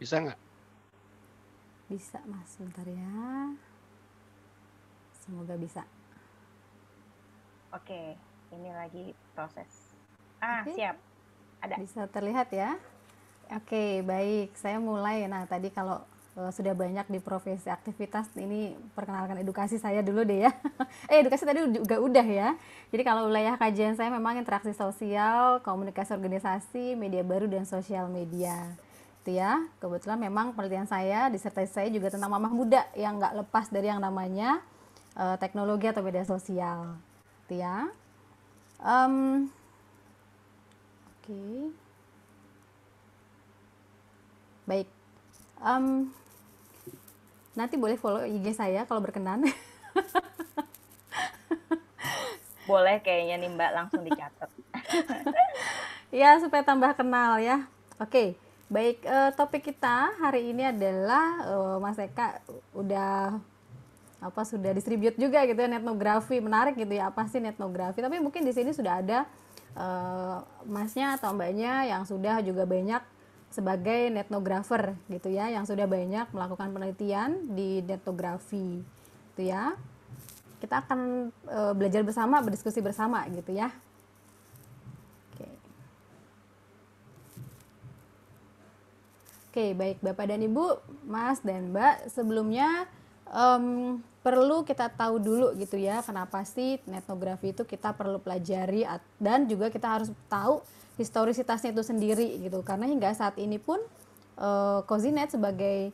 Bisa nggak? Bisa mas, sebentar ya. Semoga bisa. Oke, ini lagi proses. Ah, okay. siap. Ada. Bisa terlihat ya? Oke, baik. Saya mulai. Nah, tadi kalau eh, sudah banyak di profesi aktivitas ini perkenalkan edukasi saya dulu deh ya. eh, edukasi tadi juga udah ya. Jadi kalau wilayah kajian saya memang interaksi sosial, komunikasi organisasi, media baru dan sosial media gitu ya. Kebetulan memang penelitian saya, disertai saya juga tentang mamah muda yang nggak lepas dari yang namanya uh, teknologi atau media sosial, gitu Um, Oke, okay. baik. Um, nanti boleh follow IG saya kalau berkenan. boleh kayaknya nih Mbak langsung dicatat. ya supaya tambah kenal ya. Oke. Okay. Baik, uh, topik kita hari ini adalah uh, Mas Eka udah apa sudah distribute juga gitu ya netnografi. Menarik gitu ya apa sih netnografi? Tapi mungkin di sini sudah ada uh, Masnya atau Mbaknya yang sudah juga banyak sebagai netnografer gitu ya, yang sudah banyak melakukan penelitian di netnografi. itu ya. Kita akan uh, belajar bersama, berdiskusi bersama gitu ya. Oke, baik Bapak dan Ibu, Mas dan Mbak, sebelumnya um, perlu kita tahu dulu gitu ya, kenapa sih netnografi itu kita perlu pelajari dan juga kita harus tahu historisitasnya itu sendiri gitu. Karena hingga saat ini pun uh, Cozinet sebagai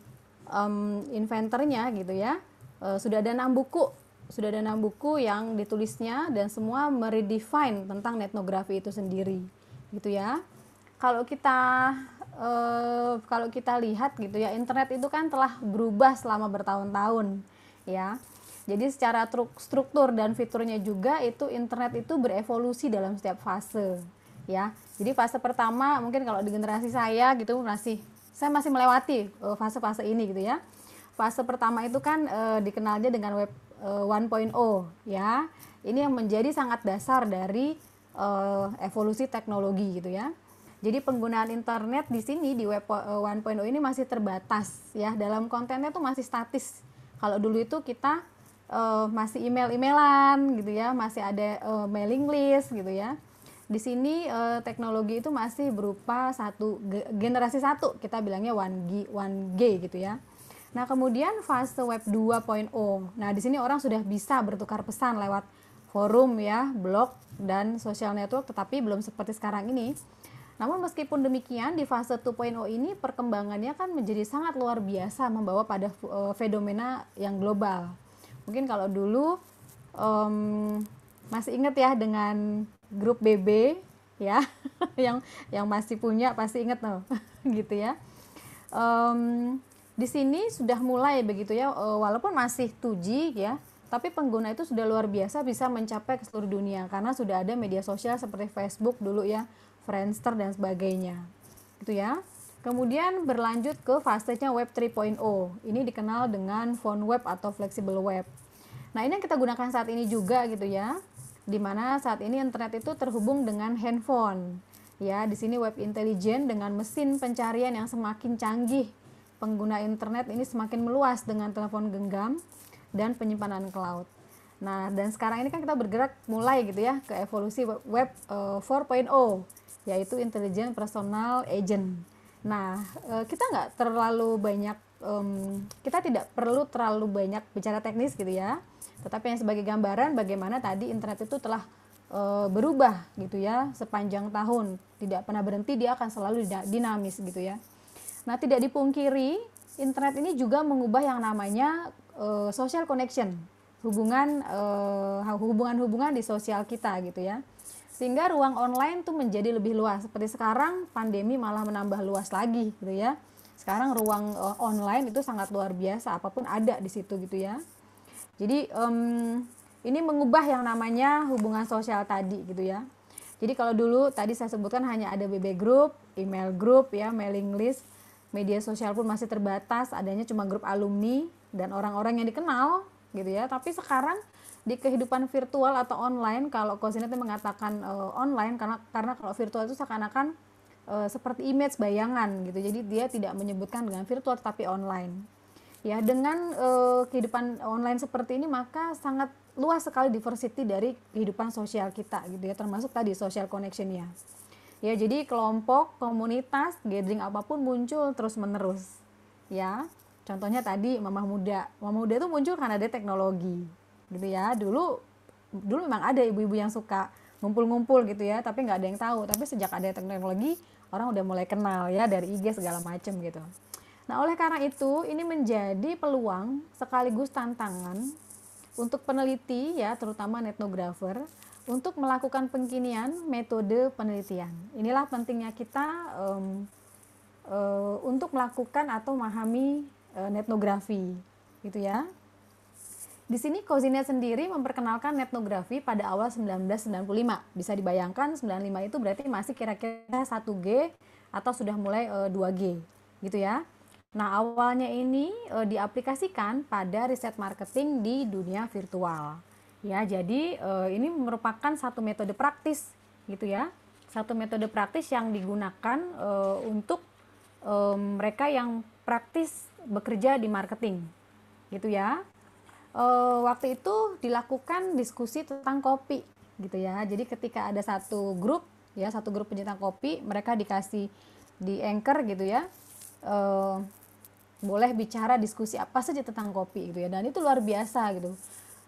um, inventornya gitu ya, uh, sudah ada enam buku sudah ada enam buku yang ditulisnya dan semua meredefine tentang netnografi itu sendiri gitu ya. Kalau kita uh, kalau kita lihat gitu ya internet itu kan telah berubah selama bertahun-tahun ya. Jadi secara struktur dan fiturnya juga itu internet itu berevolusi dalam setiap fase ya. Jadi fase pertama mungkin kalau di generasi saya gitu masih saya masih melewati eh, fase-fase ini gitu ya. Fase pertama itu kan uh, dikenalnya dengan web uh, 1.0 ya. Ini yang menjadi sangat dasar dari evolusi teknologi gitu ya jadi penggunaan internet di sini di web 1.0 eh, ini masih terbatas ya. Dalam kontennya tuh masih statis. Kalau dulu itu kita uh, masih email-emailan gitu ya, masih ada uh, mailing list gitu ya. Di sini uh, teknologi itu masih berupa satu generasi satu, kita bilangnya 1G, 1G gitu ya. Nah, kemudian fase web 2.0. Nah, di sini orang sudah bisa bertukar pesan lewat forum ya, blog dan social network tetapi belum seperti sekarang ini namun meskipun demikian di fase 2.0 ini perkembangannya kan menjadi sangat luar biasa membawa pada eh, fenomena yang global. Mungkin kalau dulu um, masih ingat ya dengan grup BB ya yang yang masih punya pasti ingat loh gitu ya um, di sini sudah mulai begitu ya eh, walaupun masih 2G ya tapi pengguna itu sudah luar biasa bisa mencapai ke seluruh dunia karena sudah ada media sosial seperti Facebook dulu ya Friendster dan sebagainya. Gitu ya. Kemudian berlanjut ke fase nya web 3.0. Ini dikenal dengan phone web atau flexible web. Nah, ini yang kita gunakan saat ini juga gitu ya. Dimana saat ini internet itu terhubung dengan handphone. Ya, di sini web intelijen dengan mesin pencarian yang semakin canggih. Pengguna internet ini semakin meluas dengan telepon genggam dan penyimpanan cloud. Nah, dan sekarang ini kan kita bergerak mulai gitu ya ke evolusi web, web uh, yaitu intelijen personal agent. Nah, eh, kita nggak terlalu banyak, um, kita tidak perlu terlalu banyak bicara teknis gitu ya. Tetapi yang sebagai gambaran bagaimana tadi internet itu telah uh, berubah gitu ya sepanjang tahun, tidak pernah berhenti dia akan selalu dinamis gitu ya. Nah, tidak dipungkiri internet ini juga mengubah yang namanya uh, social connection, hubungan hubungan-hubungan di sosial kita gitu ya sehingga ruang online tuh menjadi lebih luas seperti sekarang pandemi malah menambah luas lagi gitu ya sekarang ruang eh, online itu sangat luar biasa apapun ada di situ gitu ya jadi um, ini mengubah yang namanya hubungan sosial tadi gitu ya jadi kalau dulu tadi saya sebutkan hanya ada BB group, email group ya, mailing list, media sosial pun masih terbatas, adanya cuma grup alumni dan orang-orang yang dikenal gitu ya. Tapi sekarang di kehidupan virtual atau online kalau Kozinet mengatakan uh, online karena karena kalau virtual itu seakan-akan uh, seperti image bayangan gitu. Jadi dia tidak menyebutkan dengan virtual tapi online. Ya, dengan uh, kehidupan online seperti ini maka sangat luas sekali diversity dari kehidupan sosial kita gitu ya, termasuk tadi social connection ya Ya, jadi kelompok, komunitas, gathering apapun muncul terus-menerus. Ya. Contohnya tadi mamah muda. Mamah muda itu muncul karena ada teknologi gitu ya dulu dulu memang ada ibu-ibu yang suka ngumpul-ngumpul gitu ya tapi nggak ada yang tahu tapi sejak ada teknologi orang udah mulai kenal ya dari IG segala macem gitu nah oleh karena itu ini menjadi peluang sekaligus tantangan untuk peneliti ya terutama netnografer untuk melakukan pengkinian metode penelitian inilah pentingnya kita um, uh, untuk melakukan atau memahami uh, netnografi gitu ya di sini Cozinet sendiri memperkenalkan netnografi pada awal 1995. Bisa dibayangkan 95 itu berarti masih kira-kira 1G atau sudah mulai e, eh, 2G gitu ya. Nah, awalnya ini eh, diaplikasikan pada riset marketing di dunia virtual. Ya, jadi eh, ini merupakan satu metode praktis gitu ya. Satu metode praktis yang digunakan untuk mereka yang praktis bekerja di marketing. Gitu ya uh, waktu itu dilakukan diskusi tentang kopi gitu ya. Jadi ketika ada satu grup ya, satu grup pencinta kopi, mereka dikasih di anchor gitu ya. Uh, boleh bicara diskusi apa saja tentang kopi gitu ya. Dan itu luar biasa gitu.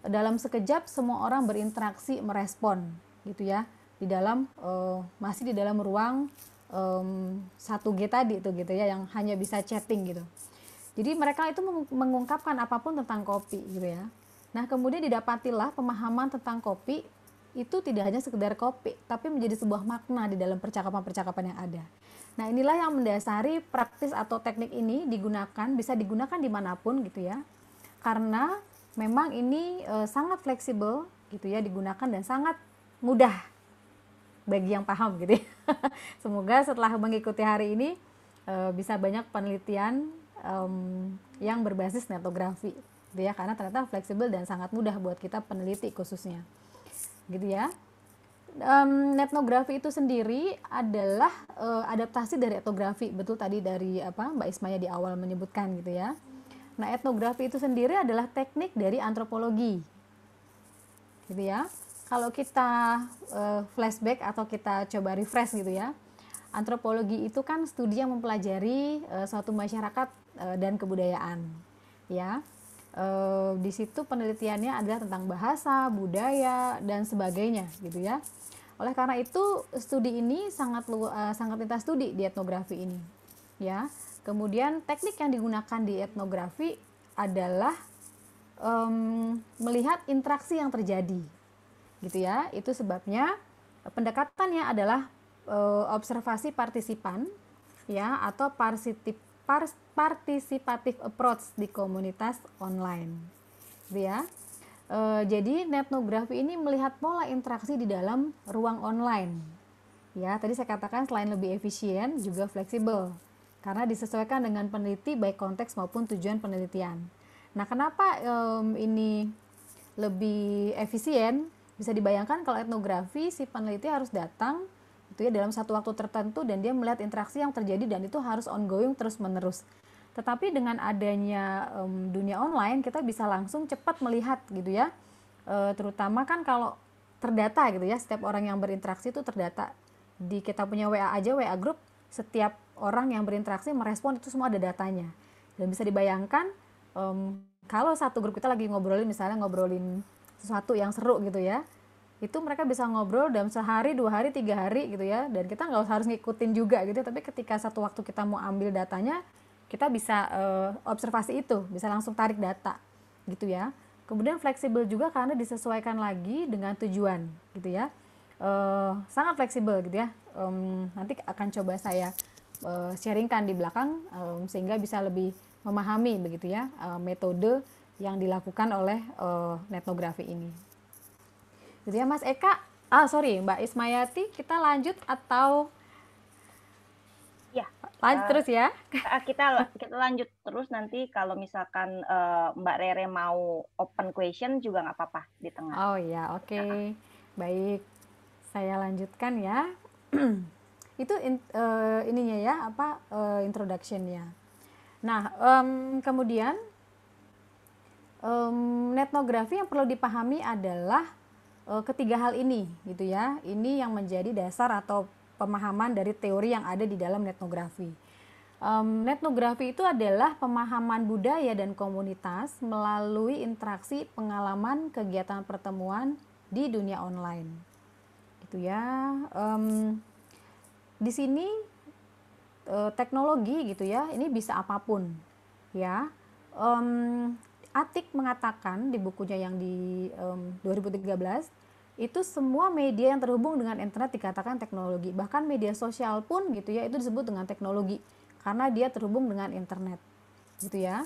Dalam sekejap semua orang berinteraksi merespon gitu ya di dalam uh, masih di dalam ruang um, g tadi itu gitu ya yang hanya bisa chatting gitu. Jadi mereka itu mengungkapkan apapun tentang kopi gitu ya. Nah, kemudian didapatilah pemahaman tentang kopi itu tidak hanya sekedar kopi, tapi menjadi sebuah makna di dalam percakapan-percakapan yang ada. Nah, inilah yang mendasari praktis atau teknik ini digunakan, bisa digunakan dimanapun gitu ya. Karena memang ini e, sangat fleksibel gitu ya, digunakan dan sangat mudah bagi yang paham gitu ya. Semoga setelah mengikuti hari ini e, bisa banyak penelitian um, yang berbasis netografi gitu ya karena ternyata fleksibel dan sangat mudah buat kita peneliti khususnya gitu ya um, netnografi itu sendiri adalah uh, adaptasi dari etnografi betul tadi dari apa Mbak Ismaya di awal menyebutkan gitu ya nah etnografi itu sendiri adalah teknik dari antropologi gitu ya kalau kita uh, flashback atau kita coba refresh gitu ya antropologi itu kan studi yang mempelajari uh, suatu masyarakat Eh, dan kebudayaan ya e, di situ penelitiannya adalah tentang bahasa budaya dan sebagainya gitu ya oleh karena itu studi ini sangat lu, e, sangat lintas studi di etnografi ini ya kemudian teknik yang digunakan di etnografi adalah e, melihat interaksi yang terjadi gitu ya itu sebabnya pendekatannya adalah e, observasi partisipan ya atau partisip partisipatif approach di komunitas online. Gitu ya. E, jadi netnografi ini melihat pola interaksi di dalam ruang online. Ya, tadi saya katakan selain lebih efisien juga fleksibel karena disesuaikan dengan peneliti baik konteks maupun tujuan penelitian. Nah, kenapa um, ini lebih efisien? Bisa dibayangkan kalau etnografi si peneliti harus datang gitu ya dalam satu waktu tertentu dan dia melihat interaksi yang terjadi dan itu harus ongoing terus menerus. Tetapi dengan adanya um, dunia online kita bisa langsung cepat melihat gitu ya, e, terutama kan kalau terdata gitu ya setiap orang yang berinteraksi itu terdata di kita punya WA aja WA grup. setiap orang yang berinteraksi merespon itu semua ada datanya dan bisa dibayangkan um, kalau satu grup kita lagi ngobrolin misalnya ngobrolin sesuatu yang seru gitu ya itu mereka bisa ngobrol dalam sehari dua hari tiga hari gitu ya dan kita nggak usah harus ngikutin juga gitu tapi ketika satu waktu kita mau ambil datanya kita bisa uh, observasi itu bisa langsung tarik data gitu ya kemudian fleksibel juga karena disesuaikan lagi dengan tujuan gitu ya uh, sangat fleksibel gitu ya um, nanti akan coba saya uh, sharingkan di belakang um, sehingga bisa lebih memahami begitu ya uh, metode yang dilakukan oleh uh, netnografi ini gitu ya Mas Eka ah sorry Mbak Ismayati kita lanjut atau ya lanjut uh, eh, terus ya kita ah, kita lanjut terus nanti kalau misalkan uh, Mbak Rere mau open question juga nggak apa-apa di tengah oh ya oke okay. uh-huh. Ah. baik saya lanjutkan ya itu in, uh, ininya ya apa uh, introductionnya nah um, kemudian um, netnografi yang perlu dipahami adalah Eh, ketiga hal ini gitu ya ini yang menjadi dasar atau pemahaman dari teori yang ada di dalam netnografi. um, etnografi itu adalah pemahaman budaya dan komunitas melalui interaksi pengalaman kegiatan pertemuan di dunia online gitu ya um, di sini eh, teknologi gitu ya ini bisa apapun ya um, Atik mengatakan di bukunya yang di um, 2013 itu semua media yang terhubung dengan internet dikatakan teknologi. Bahkan media sosial pun gitu ya itu disebut dengan teknologi karena dia terhubung dengan internet. Gitu ya.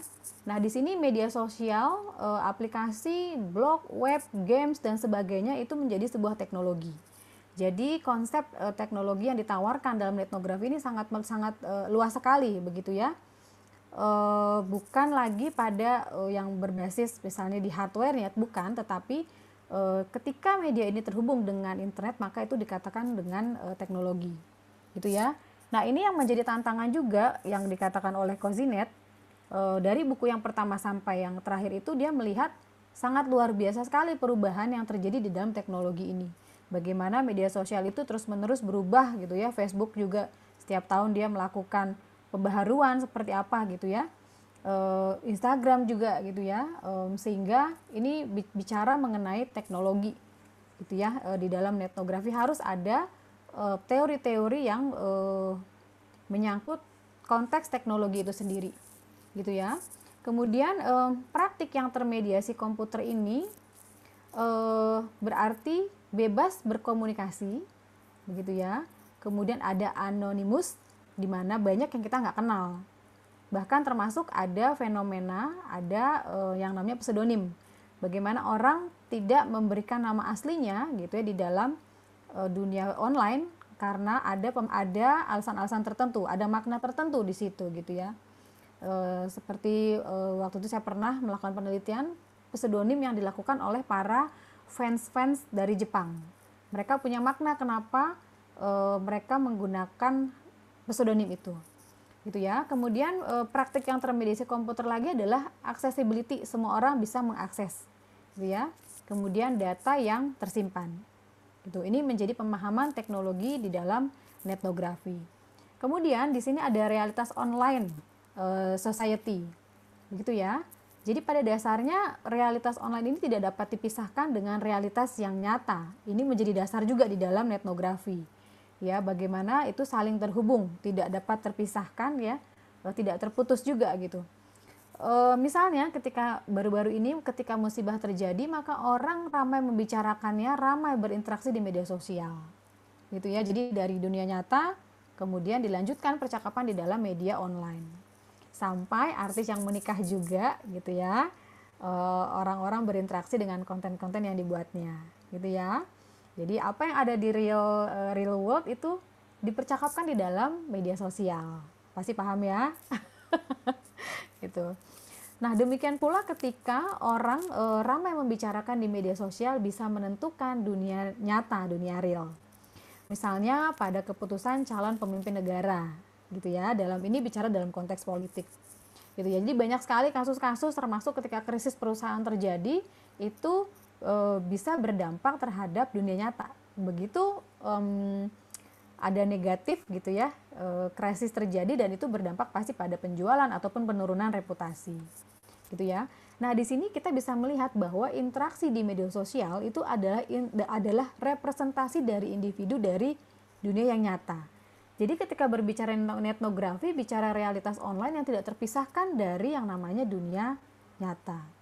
Nah, di sini media sosial, e, aplikasi, blog, web, games dan sebagainya itu menjadi sebuah teknologi. Jadi konsep e, teknologi yang ditawarkan dalam etnografi ini sangat sangat e, luas sekali begitu ya uh, bukan lagi pada uh, yang berbasis misalnya di hardware ya bukan tetapi uh, ketika media ini terhubung dengan internet maka itu dikatakan dengan uh, teknologi gitu ya nah ini yang menjadi tantangan juga yang dikatakan oleh Kozinet uh, dari buku yang pertama sampai yang terakhir itu dia melihat sangat luar biasa sekali perubahan yang terjadi di dalam teknologi ini bagaimana media sosial itu terus menerus berubah gitu ya Facebook juga setiap tahun dia melakukan pembaharuan seperti apa gitu ya eh, Instagram juga gitu ya sehingga ini bicara mengenai teknologi gitu ya eh, di dalam netnografi harus ada eh, teori-teori yang menyangkut konteks teknologi itu sendiri gitu ya kemudian praktik yang termediasi komputer ini berarti bebas berkomunikasi begitu ya kemudian ada anonimus di mana banyak yang kita nggak kenal bahkan termasuk ada fenomena ada uh, yang namanya pseudonim bagaimana orang tidak memberikan nama aslinya gitu ya di dalam uh, dunia online karena ada ada alasan-alasan tertentu ada makna tertentu di situ gitu ya e, seperti e, waktu itu saya pernah melakukan penelitian pseudonim yang dilakukan oleh para fans-fans dari Jepang mereka punya makna kenapa e, mereka menggunakan pseudonym itu gitu ya. Kemudian e, praktik yang termediasi komputer lagi adalah accessibility, semua orang bisa mengakses, gitu ya. Kemudian data yang tersimpan, gitu. Ini menjadi pemahaman teknologi di dalam netnografi. Kemudian di sini ada realitas online e, society, begitu ya. Jadi pada dasarnya realitas online ini tidak dapat dipisahkan dengan realitas yang nyata. Ini menjadi dasar juga di dalam netnografi ya bagaimana itu saling terhubung tidak dapat terpisahkan ya eh, tidak terputus juga gitu e, misalnya ketika baru-baru ini ketika musibah terjadi maka orang ramai membicarakannya ramai berinteraksi di media sosial gitu ya jadi dari dunia nyata kemudian dilanjutkan percakapan di dalam media online sampai artis yang menikah juga gitu ya orang eh, orang-orang berinteraksi dengan konten-konten yang dibuatnya gitu ya jadi apa yang ada di real uh, real world itu dipercakapkan di dalam media sosial. Pasti paham ya? gitu. Nah, demikian pula ketika orang e, ramai membicarakan di media sosial bisa menentukan dunia nyata, dunia real. Misalnya pada keputusan calon pemimpin negara, gitu ya. Dalam ini bicara dalam konteks politik. Gitu ya. Jadi banyak sekali kasus-kasus termasuk ketika krisis perusahaan terjadi itu Eh, bisa berdampak terhadap dunia nyata. Begitu um, ada negatif gitu ya, uh, krisis terjadi dan itu berdampak pasti pada penjualan ataupun penurunan reputasi. Gitu ya. Nah, di sini kita bisa melihat bahwa interaksi di media sosial itu adalah in, adalah representasi dari individu dari dunia yang nyata. Jadi ketika berbicara netnografi bicara realitas online yang tidak terpisahkan dari yang namanya dunia nyata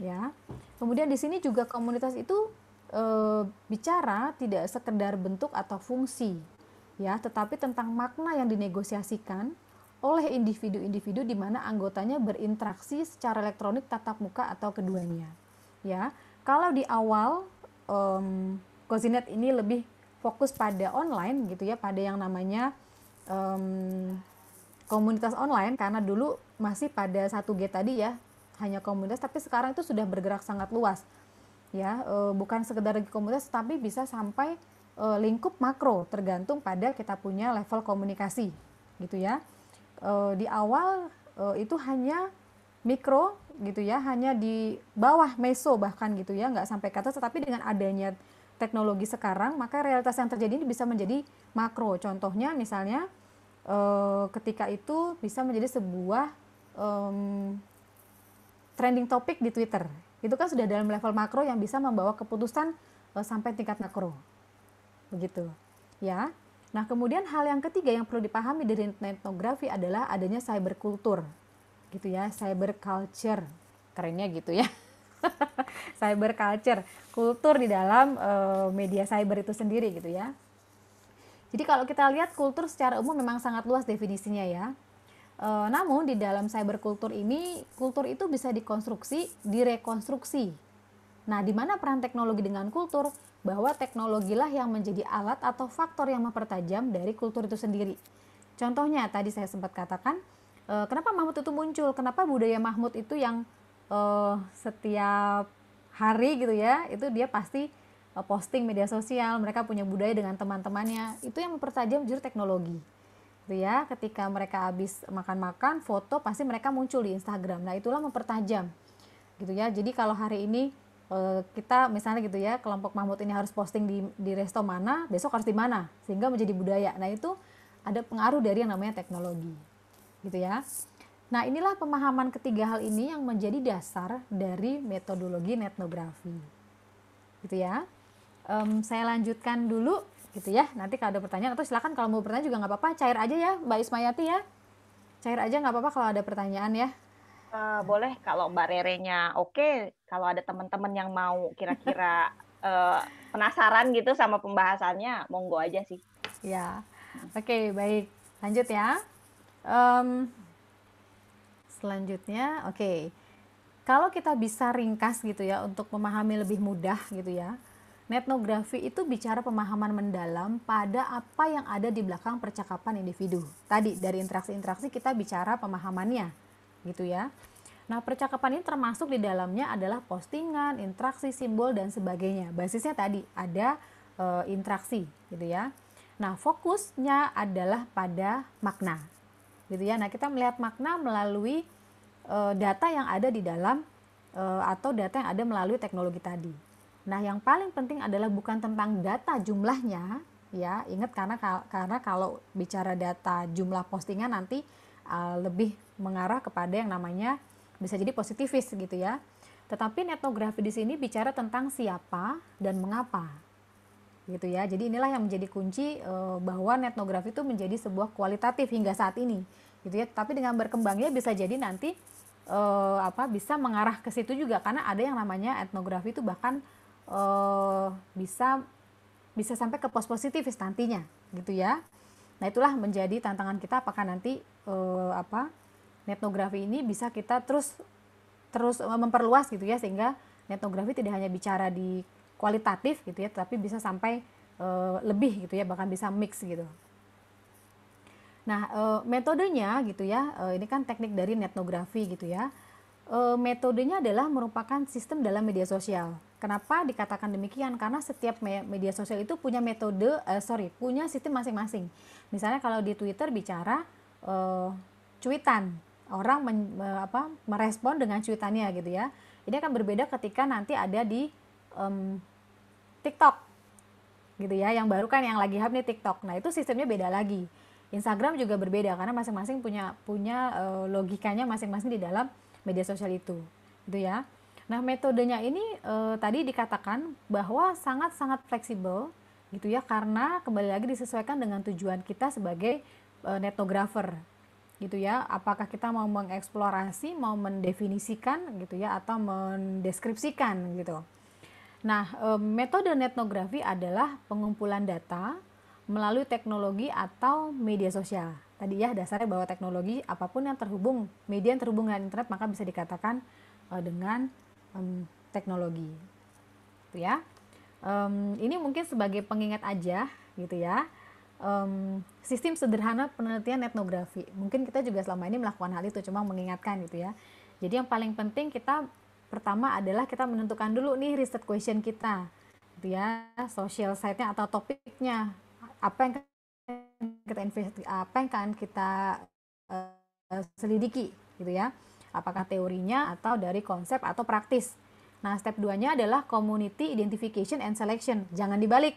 ya. Kemudian di sini juga komunitas itu e, bicara tidak sekedar bentuk atau fungsi, ya, tetapi tentang makna yang dinegosiasikan oleh individu-individu di mana anggotanya berinteraksi secara elektronik tatap muka atau keduanya. Ya, kalau di awal um, ini lebih fokus pada online gitu ya, pada yang namanya um, komunitas online karena dulu masih pada satu G tadi ya, hanya komunitas tapi sekarang itu sudah bergerak sangat luas ya e, bukan sekedar komunitas tapi bisa sampai e, lingkup makro tergantung pada kita punya level komunikasi gitu ya e, di awal e, itu hanya mikro gitu ya hanya di bawah meso bahkan gitu ya nggak sampai ke atas tetapi dengan adanya teknologi sekarang maka realitas yang terjadi ini bisa menjadi makro contohnya misalnya e, ketika itu bisa menjadi sebuah trending topic di Twitter. Itu kan sudah dalam level makro yang bisa membawa keputusan uh, sampai tingkat makro. Begitu. Ya. Nah, kemudian hal yang ketiga yang perlu dipahami dari etnografi adalah adanya cyber culture. Gitu ya, cyber culture. Kerennya gitu ya. cyber culture, kultur di dalam uh, media cyber itu sendiri gitu ya. Jadi kalau kita lihat kultur secara umum memang sangat luas definisinya ya. E, namun di dalam cyberkultur ini, kultur itu bisa dikonstruksi, direkonstruksi. Nah, di mana peran teknologi dengan kultur? Bahwa teknologilah yang menjadi alat atau faktor yang mempertajam dari kultur itu sendiri. Contohnya tadi saya sempat katakan, e, kenapa Mahmud itu muncul? Kenapa budaya Mahmud itu yang e, setiap hari gitu ya, itu dia pasti posting media sosial, mereka punya budaya dengan teman-temannya. Itu yang mempertajam juru teknologi gitu ya. Ketika mereka habis makan-makan, foto pasti mereka muncul di Instagram. Nah, itulah mempertajam. Gitu ya. Jadi kalau hari ini eh, kita misalnya gitu ya, kelompok Mahmud ini harus posting di di resto mana, besok harus di mana sehingga menjadi budaya. Nah, itu ada pengaruh dari yang namanya teknologi. Gitu ya. Nah, inilah pemahaman ketiga hal ini yang menjadi dasar dari metodologi netnografi. Gitu ya. Um, saya lanjutkan dulu gitu ya nanti kalau ada pertanyaan atau silakan kalau mau bertanya juga nggak apa-apa cair aja ya Mbak Ismayati ya cair aja nggak apa-apa kalau ada pertanyaan ya uh, boleh kalau Mbak Rerenya oke okay. kalau ada teman-teman yang mau kira-kira uh, penasaran gitu sama pembahasannya monggo aja sih ya oke okay, baik lanjut ya um, selanjutnya oke okay. kalau kita bisa ringkas gitu ya untuk memahami lebih mudah gitu ya Netnografi itu bicara pemahaman mendalam pada apa yang ada di belakang percakapan individu. Tadi dari interaksi-interaksi kita bicara pemahamannya, gitu ya. Nah, percakapan ini termasuk di dalamnya adalah postingan, interaksi, simbol dan sebagainya. Basisnya tadi ada e, interaksi, gitu ya. Nah, fokusnya adalah pada makna. Gitu ya. Nah, kita melihat makna melalui e, data yang ada di dalam eh, atau data yang ada melalui teknologi tadi Nah, yang paling penting adalah bukan tentang data jumlahnya, ya. Ingat karena karena kalau bicara data jumlah postingan nanti uh, lebih mengarah kepada yang namanya bisa jadi positivis gitu ya. Tetapi netnografi di sini bicara tentang siapa dan mengapa. Gitu ya. Jadi inilah yang menjadi kunci e, bahwa netnografi itu menjadi sebuah kualitatif hingga saat ini. Gitu ya. Tapi dengan berkembangnya bisa jadi nanti e, apa bisa mengarah ke situ juga karena ada yang namanya etnografi itu bahkan uh, bisa bisa sampai ke pos positif nantinya gitu ya. Nah, itulah menjadi tantangan kita apakah nanti uh, apa netnografi ini bisa kita terus terus eh, memperluas gitu ya sehingga netnografi tidak hanya bicara di kualitatif gitu ya, tapi bisa sampai uh, lebih gitu ya, bahkan bisa mix gitu. Nah, e, metodenya gitu ya, e, ini kan teknik dari netnografi gitu ya. E, metodenya adalah merupakan sistem dalam media sosial. Kenapa dikatakan demikian? Karena setiap media sosial itu punya metode, uh, sorry, punya sistem masing-masing. Misalnya kalau di Twitter bicara uh, cuitan, orang men, uh, apa, merespon dengan cuitannya gitu ya. Ini akan berbeda ketika nanti ada di um, TikTok, gitu ya. Yang baru kan yang lagi hype nih TikTok. Nah itu sistemnya beda lagi. Instagram juga berbeda karena masing-masing punya punya uh, logikanya masing-masing di dalam media sosial itu, gitu ya. Nah, metodenya ini e, tadi dikatakan bahwa sangat-sangat fleksibel gitu ya karena kembali lagi disesuaikan dengan tujuan kita sebagai e, eh, netografer, gitu ya. Apakah kita mau mengeksplorasi, mau mendefinisikan gitu ya atau mendeskripsikan gitu. Nah, e, metode netografi adalah pengumpulan data melalui teknologi atau media sosial. Tadi ya dasarnya bahwa teknologi apapun yang terhubung, media yang terhubung dengan internet maka bisa dikatakan dengan um, teknologi gitu ya um, ini mungkin sebagai pengingat aja gitu ya um, sistem sederhana penelitian etnografi mungkin kita juga selama ini melakukan hal itu cuma mengingatkan gitu ya jadi yang paling penting kita pertama adalah kita menentukan dulu nih research question kita gitu ya social site-nya atau topiknya apa yang kita apa yang akan kita uh, selidiki gitu ya apakah teorinya atau dari konsep atau praktis. Nah, step 2-nya adalah community identification and selection. Jangan dibalik.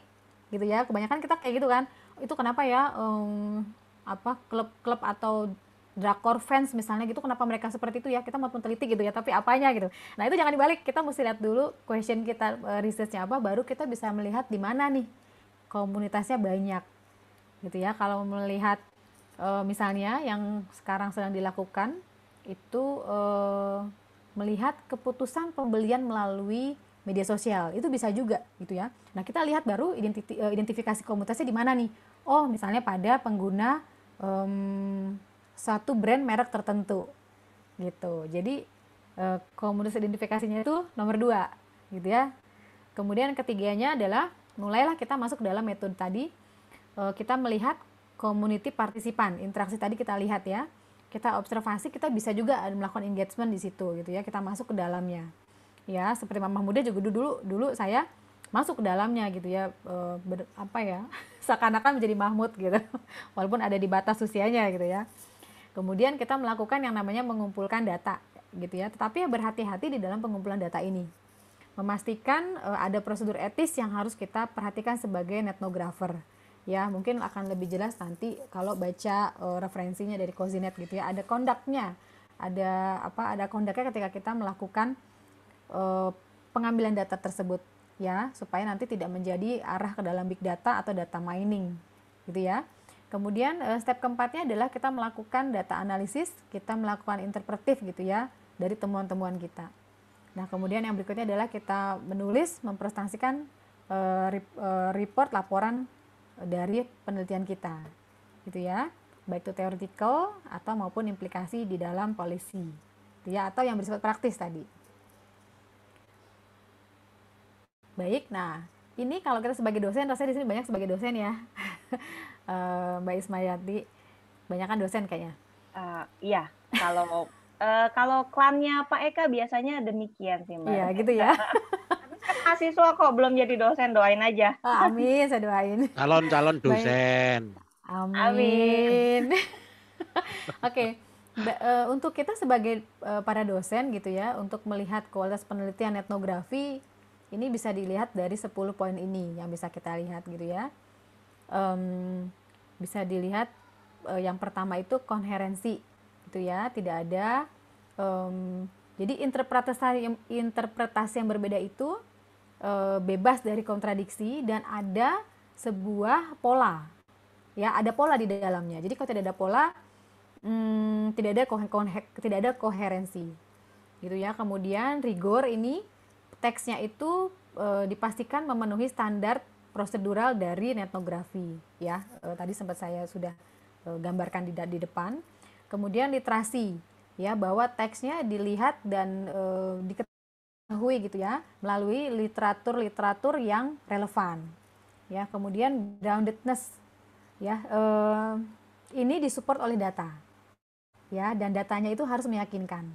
Gitu ya. Kebanyakan kita kayak gitu kan. Itu kenapa ya um, apa klub-klub atau drakor fans misalnya gitu kenapa mereka seperti itu ya kita mau meneliti gitu ya tapi apanya gitu nah itu jangan dibalik kita mesti lihat dulu question kita e, researchnya apa baru kita bisa melihat di mana nih komunitasnya banyak gitu ya kalau melihat e, misalnya yang sekarang sedang dilakukan itu uh, melihat keputusan pembelian melalui media sosial itu bisa juga gitu ya. Nah kita lihat baru eh, identifikasi komunitasnya di mana nih. Oh misalnya pada pengguna um, satu brand merek tertentu gitu. Jadi uh, eh, komunitas identifikasinya itu nomor dua gitu ya. Kemudian ketiganya adalah mulailah kita masuk dalam metode tadi uh, kita melihat community partisipan interaksi tadi kita lihat ya kita observasi kita bisa juga eh, melakukan engagement di situ gitu ya kita masuk ke dalamnya ya seperti mamah muda juga dulu dulu saya masuk ke dalamnya gitu ya eh, ber, apa ya seakan-akan menjadi Mahmud gitu walaupun ada di batas usianya gitu ya kemudian kita melakukan yang namanya mengumpulkan data gitu ya tetapi ya berhati-hati di dalam pengumpulan data ini memastikan e, ada prosedur etis yang harus kita perhatikan sebagai netnografer ya mungkin akan lebih jelas nanti kalau baca uh, referensinya dari Cozinet gitu ya ada kondaknya ada apa ada kondaknya ketika kita melakukan uh, pengambilan data tersebut ya supaya nanti tidak menjadi arah ke dalam big data atau data mining gitu ya kemudian uh, step keempatnya adalah kita melakukan data analisis kita melakukan interpretif gitu ya dari temuan-temuan kita nah kemudian yang berikutnya adalah kita menulis mempresentasikan report laporan dari penelitian kita gitu ya baik itu teoretikal atau maupun implikasi di dalam polisi gitu ya atau yang bersifat praktis tadi baik nah ini kalau kita sebagai dosen rasanya di sini banyak sebagai dosen ya eh, Mbak Ismayati banyak kan dosen kayaknya uh, iya kalau uh, kalau klannya Pak Eka biasanya demikian sih Mbak iya gitu ya kan mahasiswa kok belum jadi dosen doain aja. oh, amin, saya doain. Calon-calon dosen. Amin. amin. Oke. okay. uh, eh, untuk kita sebagai uh, para dosen gitu ya, untuk melihat kualitas penelitian etnografi ini bisa dilihat dari 10 poin ini yang bisa kita lihat gitu ya. Um, bisa dilihat uh, yang pertama itu konherensi gitu ya, tidak ada um, jadi interpretasi yang, interpretasi yang berbeda itu e, bebas dari kontradiksi dan ada sebuah pola. Ya, ada pola di dalamnya. Jadi kalau tidak ada pola, hmm, tidak ada tidak ada koherensi. Gitu ya. Kemudian rigor ini teksnya itu e, dipastikan memenuhi standar prosedural dari netnografi ya. E, tadi sempat saya sudah e, gambarkan di di depan. Kemudian literasi ya bahwa teksnya dilihat dan e, mengetahui gitu ya melalui literatur-literatur yang relevan. Ya, kemudian groundedness ya uh, ini disupport oleh data. Ya, dan datanya itu harus meyakinkan.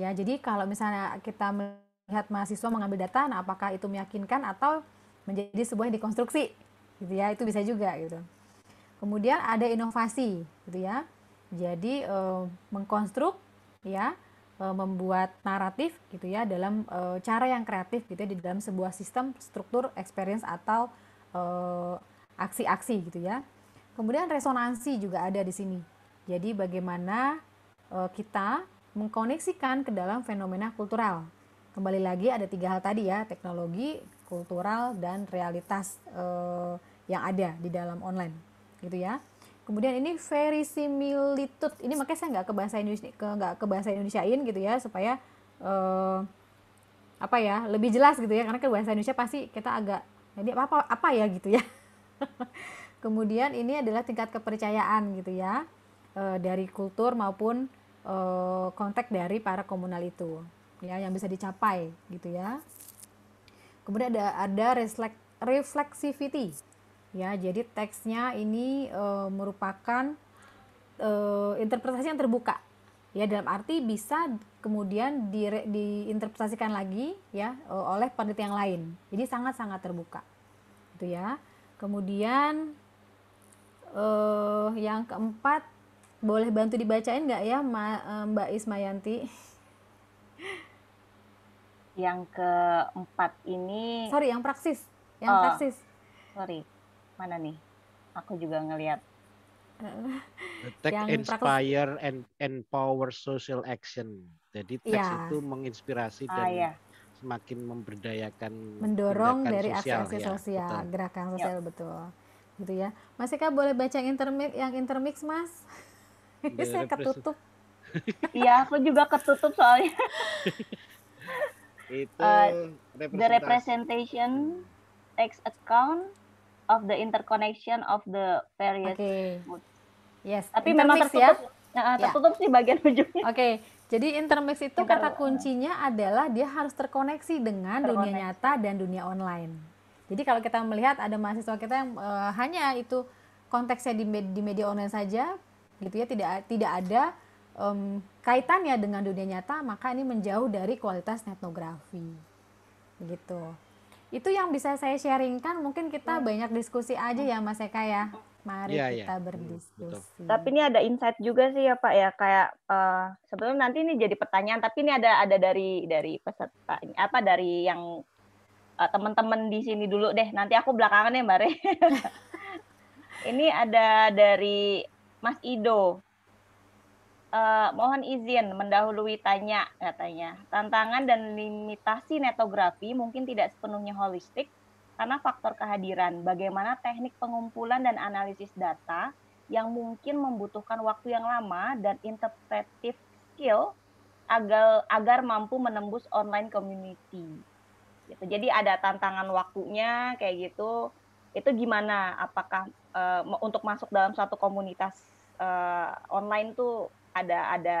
Ya, jadi kalau misalnya kita melihat mahasiswa mengambil data, nah apakah itu meyakinkan atau menjadi sebuah yang dikonstruksi gitu ya, itu bisa juga gitu. Kemudian ada inovasi gitu ya. Jadi uh, mengkonstruk ya Eh, membuat naratif gitu ya dalam e, cara yang kreatif gitu ya di dalam sebuah sistem struktur experience atau eh, aksi-aksi e, gitu ya. Kemudian resonansi juga ada di sini. Jadi bagaimana e, kita mengkoneksikan ke dalam fenomena kultural. Kembali lagi ada tiga hal tadi ya teknologi, kultural dan realitas yang ada di dalam online gitu ya kemudian ini verisimilitude ini makanya saya nggak ke bahasa Indonesia nggak ke bahasa Indonesiain gitu ya supaya uh, apa ya lebih jelas gitu ya karena ke bahasa Indonesia pasti kita agak jadi nah, apa apa, apa ya gitu ya kemudian ini adalah tingkat kepercayaan gitu ya uh, dari kultur maupun uh, eh, kontak dari para komunal itu ya yang bisa dicapai gitu ya kemudian ada ada reflect reflexivity ya jadi teksnya ini e, merupakan e, interpretasi yang terbuka ya dalam arti bisa kemudian di, diinterpretasikan lagi ya e, oleh peneliti yang lain jadi sangat sangat terbuka itu ya kemudian e, yang keempat boleh bantu dibacain nggak ya Ma, e, Mbak Ismayanti yang keempat ini sorry yang praksis yang oh, praksis sorry mana nih? Aku juga ngelihat eh, Tech yang inspire praktis. and empower social action. Jadi teks ya. itu menginspirasi ah, dan ya. semakin memberdayakan mendorong dari sosial, aksi, -aksi ya, betul. gerakan iya. sosial ya. betul. Gitu ya. Mas Eka boleh baca yang intermix yang intermix, Mas? Ini saya ketutup. Iya, aku juga ketutup soalnya. itu uh, eh, representation. the representation x account of the interconnection of the various okay. modes. Yes. Tapi memang tertutup ya. Ya, ya. tertutup ya. di bagian ujungnya. Oke. Okay. Jadi intermix itu Inter kata kuncinya adalah dia harus terkoneksi dengan terkoneksi. dunia nyata dan dunia online. Jadi kalau kita melihat ada mahasiswa kita yang uh, hanya itu konteksnya di, med di media online saja, gitu ya, tidak tidak ada um, kaitannya dengan dunia nyata, maka ini menjauh dari kualitas etnografi, gitu itu yang bisa saya sharingkan mungkin kita hmm. banyak diskusi aja ya Mas Eka ya mari ya, kita ya. berdiskusi Betul. tapi ini ada insight juga sih ya Pak ya kayak uh, eh, sebelum nanti ini jadi pertanyaan tapi ini ada ada dari dari peserta apa dari yang uh, teman-teman di sini dulu deh nanti aku belakangan ya Mbak Re ini ada dari Mas Ido Uh, mohon izin mendahului tanya katanya. Tantangan dan limitasi netografi mungkin tidak sepenuhnya holistik karena faktor kehadiran. Bagaimana teknik pengumpulan dan analisis data yang mungkin membutuhkan waktu yang lama dan interpretif skill agar agar mampu menembus online community. Gitu. Jadi ada tantangan waktunya kayak gitu. Itu gimana? Apakah uh, untuk masuk dalam suatu komunitas uh, online tuh ada ada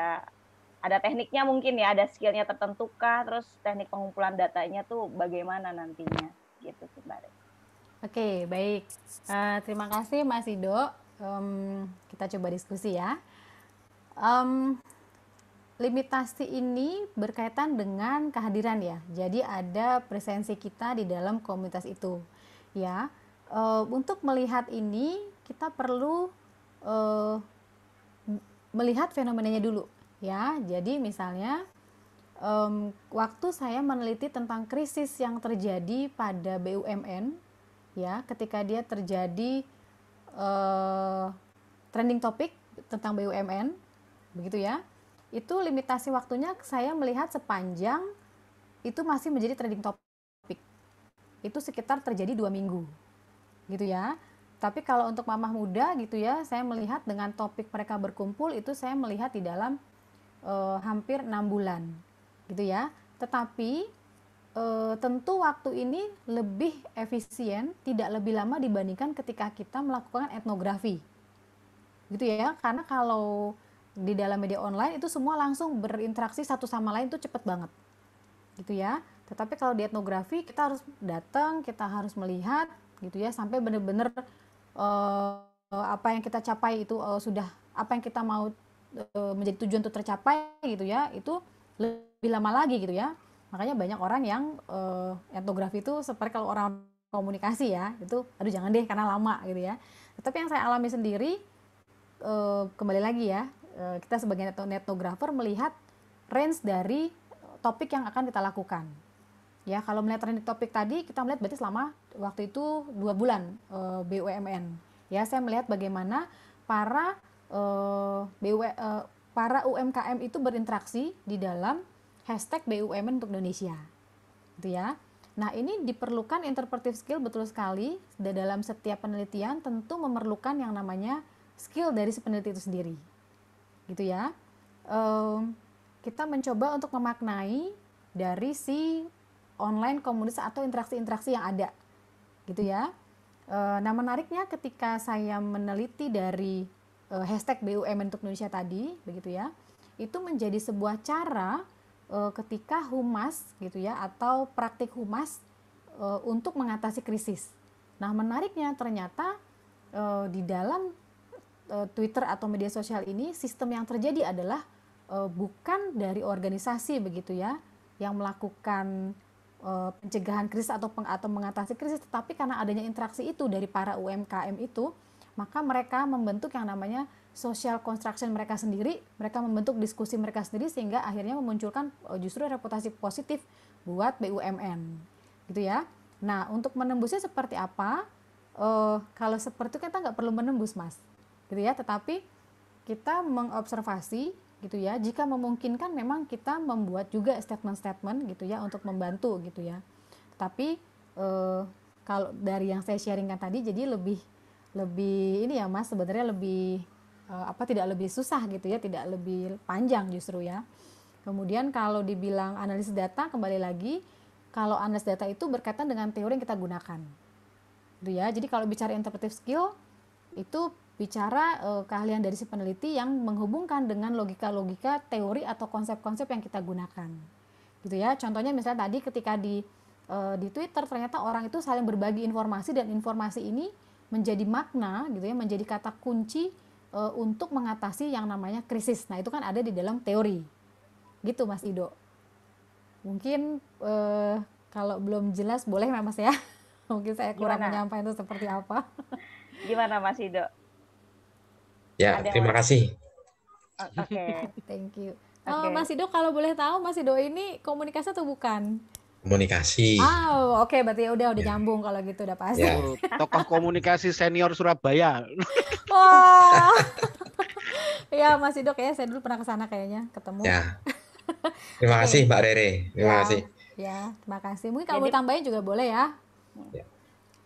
ada tekniknya mungkin ya, ada skillnya tertentu kah, terus teknik pengumpulan datanya tuh bagaimana nantinya gitu sih Mbak Oke baik, uh, terima kasih Mas Ido. Um, kita coba diskusi ya. Um, limitasi ini berkaitan dengan kehadiran ya. Jadi ada presensi kita di dalam komunitas itu ya. Uh, untuk melihat ini kita perlu uh, melihat fenomenanya dulu ya. Jadi misalnya um, waktu saya meneliti tentang krisis yang terjadi pada BUMN ya ketika dia terjadi uh, trending topic tentang BUMN begitu ya itu limitasi waktunya saya melihat sepanjang itu masih menjadi trending topic itu sekitar terjadi dua minggu gitu ya tapi kalau untuk mamah muda gitu ya, saya melihat dengan topik mereka berkumpul itu saya melihat di dalam e, hampir enam bulan, gitu ya. Tetapi e, tentu waktu ini lebih efisien, tidak lebih lama dibandingkan ketika kita melakukan etnografi, gitu ya. Karena kalau di dalam media online itu semua langsung berinteraksi satu sama lain itu cepet banget, gitu ya. Tetapi kalau di etnografi kita harus datang, kita harus melihat, gitu ya, sampai benar-benar uh, apa yang kita capai itu uh, sudah apa yang kita mau uh, menjadi tujuan untuk tercapai gitu ya itu lebih lama lagi gitu ya makanya banyak orang yang uh, etnografi itu seperti kalau orang komunikasi ya itu aduh jangan deh karena lama gitu ya tapi yang saya alami sendiri uh, kembali lagi ya uh, kita sebagai etnografer melihat range dari topik yang akan kita lakukan Ya, kalau melihat trending topik tadi, kita melihat berarti selama waktu itu dua bulan e, eh, BUMN. Ya, saya melihat bagaimana para e, eh, BU, e, eh, para UMKM itu berinteraksi di dalam hashtag BUMN untuk Indonesia, gitu ya. Nah, ini diperlukan interpretive skill betul sekali. Dalam setiap penelitian tentu memerlukan yang namanya skill dari si peneliti itu sendiri, gitu ya. E, kita mencoba untuk memaknai dari si online komunitas atau interaksi-interaksi yang ada gitu ya eh, nah menariknya ketika saya meneliti dari eh, hashtag BUMN untuk Indonesia tadi begitu ya itu menjadi sebuah cara eh, ketika humas gitu ya atau praktik humas untuk mengatasi krisis nah menariknya ternyata di dalam Twitter atau media sosial ini sistem yang terjadi adalah bukan dari organisasi begitu ya yang melakukan Eh, pencegahan krisis atau peng, atau mengatasi krisis, tetapi karena adanya interaksi itu dari para UMKM itu, maka mereka membentuk yang namanya social construction mereka sendiri, mereka membentuk diskusi mereka sendiri sehingga akhirnya memunculkan eh, justru reputasi positif buat BUMN, gitu ya. Nah, untuk menembusnya seperti apa? Uh, kalau seperti itu kita nggak perlu menembus, mas, gitu ya. Tetapi kita mengobservasi gitu ya. Jika memungkinkan memang kita membuat juga statement-statement gitu ya untuk membantu gitu ya. Tapi e, kalau dari yang saya sharingkan tadi jadi lebih lebih ini ya Mas sebenarnya lebih e, apa tidak lebih susah gitu ya, tidak lebih panjang justru ya. Kemudian kalau dibilang analisis data kembali lagi kalau analisis data itu berkaitan dengan teori yang kita gunakan. Gitu ya. Jadi kalau bicara interpretive skill itu bicara uh, keahlian dari si peneliti yang menghubungkan dengan logika-logika teori atau konsep-konsep yang kita gunakan. Gitu ya. Contohnya misalnya tadi ketika di uh, di Twitter ternyata orang itu saling berbagi informasi dan informasi ini menjadi makna gitu ya, menjadi kata kunci uh, untuk mengatasi yang namanya krisis. Nah, itu kan ada di dalam teori. Gitu, Mas Ido. Mungkin uh, kalau belum jelas boleh Mas ya. Mungkin saya kurang menyampaikan itu seperti apa. Gimana Mas Ido? Ya, Ada terima kasih. Oke, okay. thank you. Oh, Mas Ido kalau boleh tahu Mas Ido ini komunikasi atau bukan? Komunikasi. Oh, oke okay, berarti ya udah udah yeah. nyambung kalau gitu udah pasti. Yeah. Ya. Tokoh komunikasi senior Surabaya. Oh. Ya Mas Ido kayaknya saya dulu pernah ke sana kayaknya ketemu. Yeah. Terima okay. kasih Mbak Rere. Terima yeah. kasih. Ya, terima kasih. Mungkin kalau Jadi, tambahin juga boleh ya. Yeah.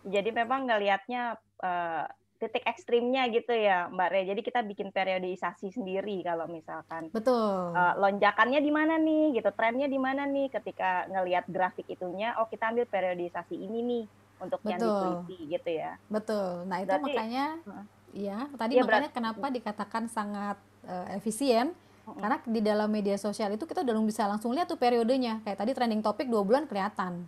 Jadi memang ngelihatnya uh, titik ekstrimnya gitu ya Mbak Re. Jadi kita bikin periodisasi sendiri kalau misalkan. Betul. Uh, lonjakannya di mana nih gitu, trennya di mana nih ketika ngelihat grafik itunya, oh kita ambil periodisasi ini nih untuk Betul. yang diteliti gitu ya. Betul. Nah, itu berarti, makanya uh, ya, tadi ya, makanya berat, kenapa mm. dikatakan sangat uh, efisien karena di dalam media sosial itu kita udah bisa langsung lihat tuh periodenya. Kayak tadi trending topik dua bulan kelihatan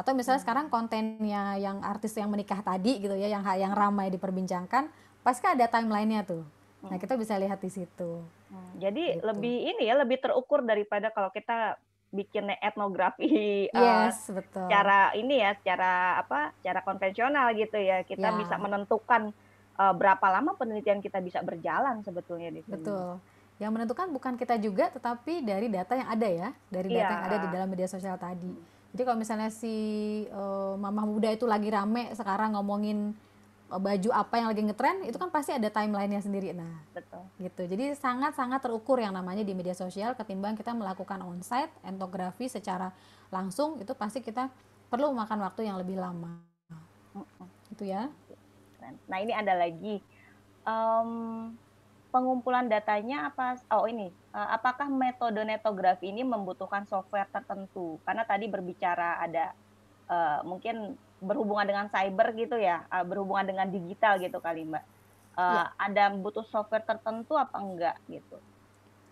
atau misalnya hmm. sekarang kontennya yang artis yang menikah tadi gitu ya yang yang ramai diperbincangkan pasti ada timelinenya tuh nah hmm. kita bisa lihat di situ hmm. jadi gitu. lebih ini ya lebih terukur daripada kalau kita bikin etnografi eh, yes, uh, cara ini ya secara apa cara konvensional gitu ya kita ya. bisa menentukan uh, berapa lama penelitian kita bisa berjalan sebetulnya di sini. betul yang menentukan bukan kita juga tetapi dari data yang ada ya dari data ya. yang ada di dalam media sosial tadi jadi kalau misalnya si uh, mamah muda itu lagi rame sekarang ngomongin eh, baju apa yang lagi ngetren, itu kan pasti ada timelinenya sendiri. Nah, betul. Gitu. Jadi sangat-sangat terukur yang namanya di media sosial ketimbang kita melakukan onsite entografi secara langsung itu pasti kita perlu makan waktu yang lebih lama. Uh-uh. Itu ya. Nah, ini ada lagi um, pengumpulan datanya apa oh ini eh, apakah metode netografi ini membutuhkan software tertentu karena tadi berbicara ada eh, mungkin berhubungan dengan cyber gitu ya eh, berhubungan dengan digital gitu kali mbak ya. ada butuh software tertentu apa enggak gitu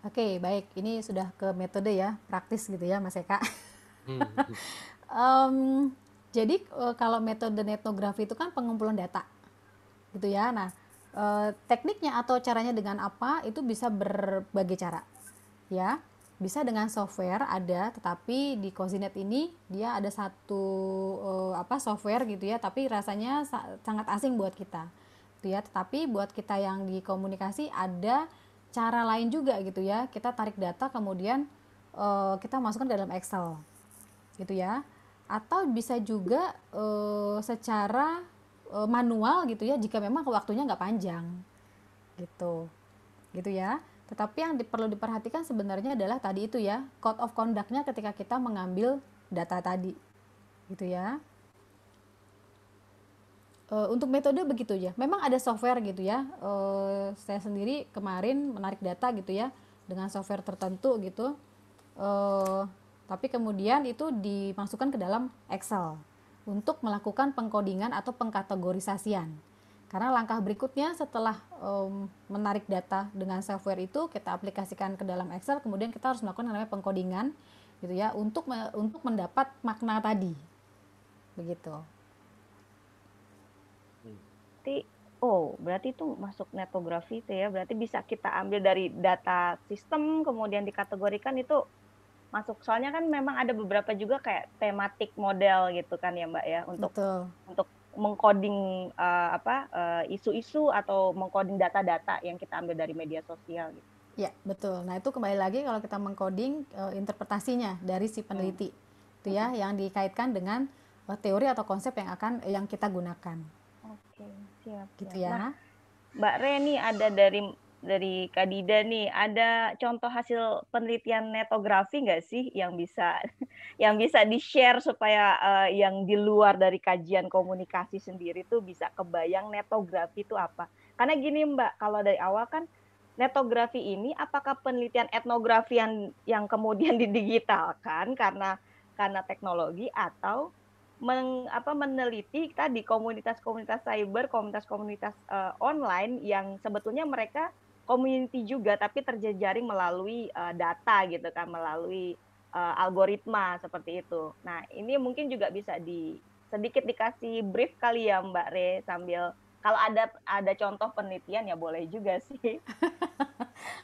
oke okay, baik ini sudah ke metode ya praktis gitu ya mas Eka hmm. um, jadi kalau metode netografi itu kan pengumpulan data gitu ya nah Uh, tekniknya atau caranya dengan apa itu bisa berbagai cara ya bisa dengan software ada tetapi di Cozinet ini dia ada satu uh, apa software gitu ya tapi rasanya sa sangat asing buat kita gitu ya tetapi buat kita yang di komunikasi ada cara lain juga gitu ya kita tarik data kemudian uh, kita masukkan ke dalam Excel gitu ya atau bisa juga secara Eh, manual gitu ya jika memang waktunya nggak panjang gitu gitu ya tetapi yang perlu diperhatikan sebenarnya adalah tadi itu ya code of conductnya ketika kita mengambil data tadi gitu ya e, untuk metode begitu ya memang ada software gitu ya e, saya sendiri kemarin menarik data gitu ya dengan software tertentu gitu e, tapi kemudian itu dimasukkan ke dalam Excel untuk melakukan pengkodingan atau pengkategorisasian. Karena langkah berikutnya setelah um, menarik data dengan software itu kita aplikasikan ke dalam Excel, kemudian kita harus melakukan namanya pengkodingan gitu ya untuk untuk mendapat makna tadi. Begitu. Berarti oh, berarti itu masuk netografi itu ya. Berarti bisa kita ambil dari data sistem kemudian dikategorikan itu masuk soalnya kan memang ada beberapa juga kayak tematik model gitu kan ya mbak ya untuk Betul. untuk mengkoding uh, eh, apa eh, isu-isu uh, atau mengkoding data-data yang kita ambil dari media sosial gitu. Ya, betul. Nah, itu kembali lagi kalau kita mengkoding uh, eh, interpretasinya dari si peneliti. Hmm. Itu ya yang dikaitkan dengan uh, teori atau konsep yang akan yang kita gunakan. Oke, siap. Gitu ya. Nah, Mbak Reni ada dari dari Kadida nih, ada contoh hasil penelitian netografi nggak sih yang bisa yang bisa di-share supaya uh, yang di luar dari kajian komunikasi sendiri tuh bisa kebayang netografi itu apa? Karena gini Mbak, kalau dari awal kan netografi ini apakah penelitian etnografi yang, yang kemudian didigitalkan karena karena teknologi atau meng, apa, meneliti tadi komunitas-komunitas cyber, komunitas-komunitas uh, online yang sebetulnya mereka community juga tapi terjejaring melalui uh, data gitu kan melalui uh, algoritma seperti itu. Nah, ini mungkin juga bisa di sedikit dikasih brief kali ya Mbak Re sambil kalau ada ada contoh penelitian ya boleh juga sih.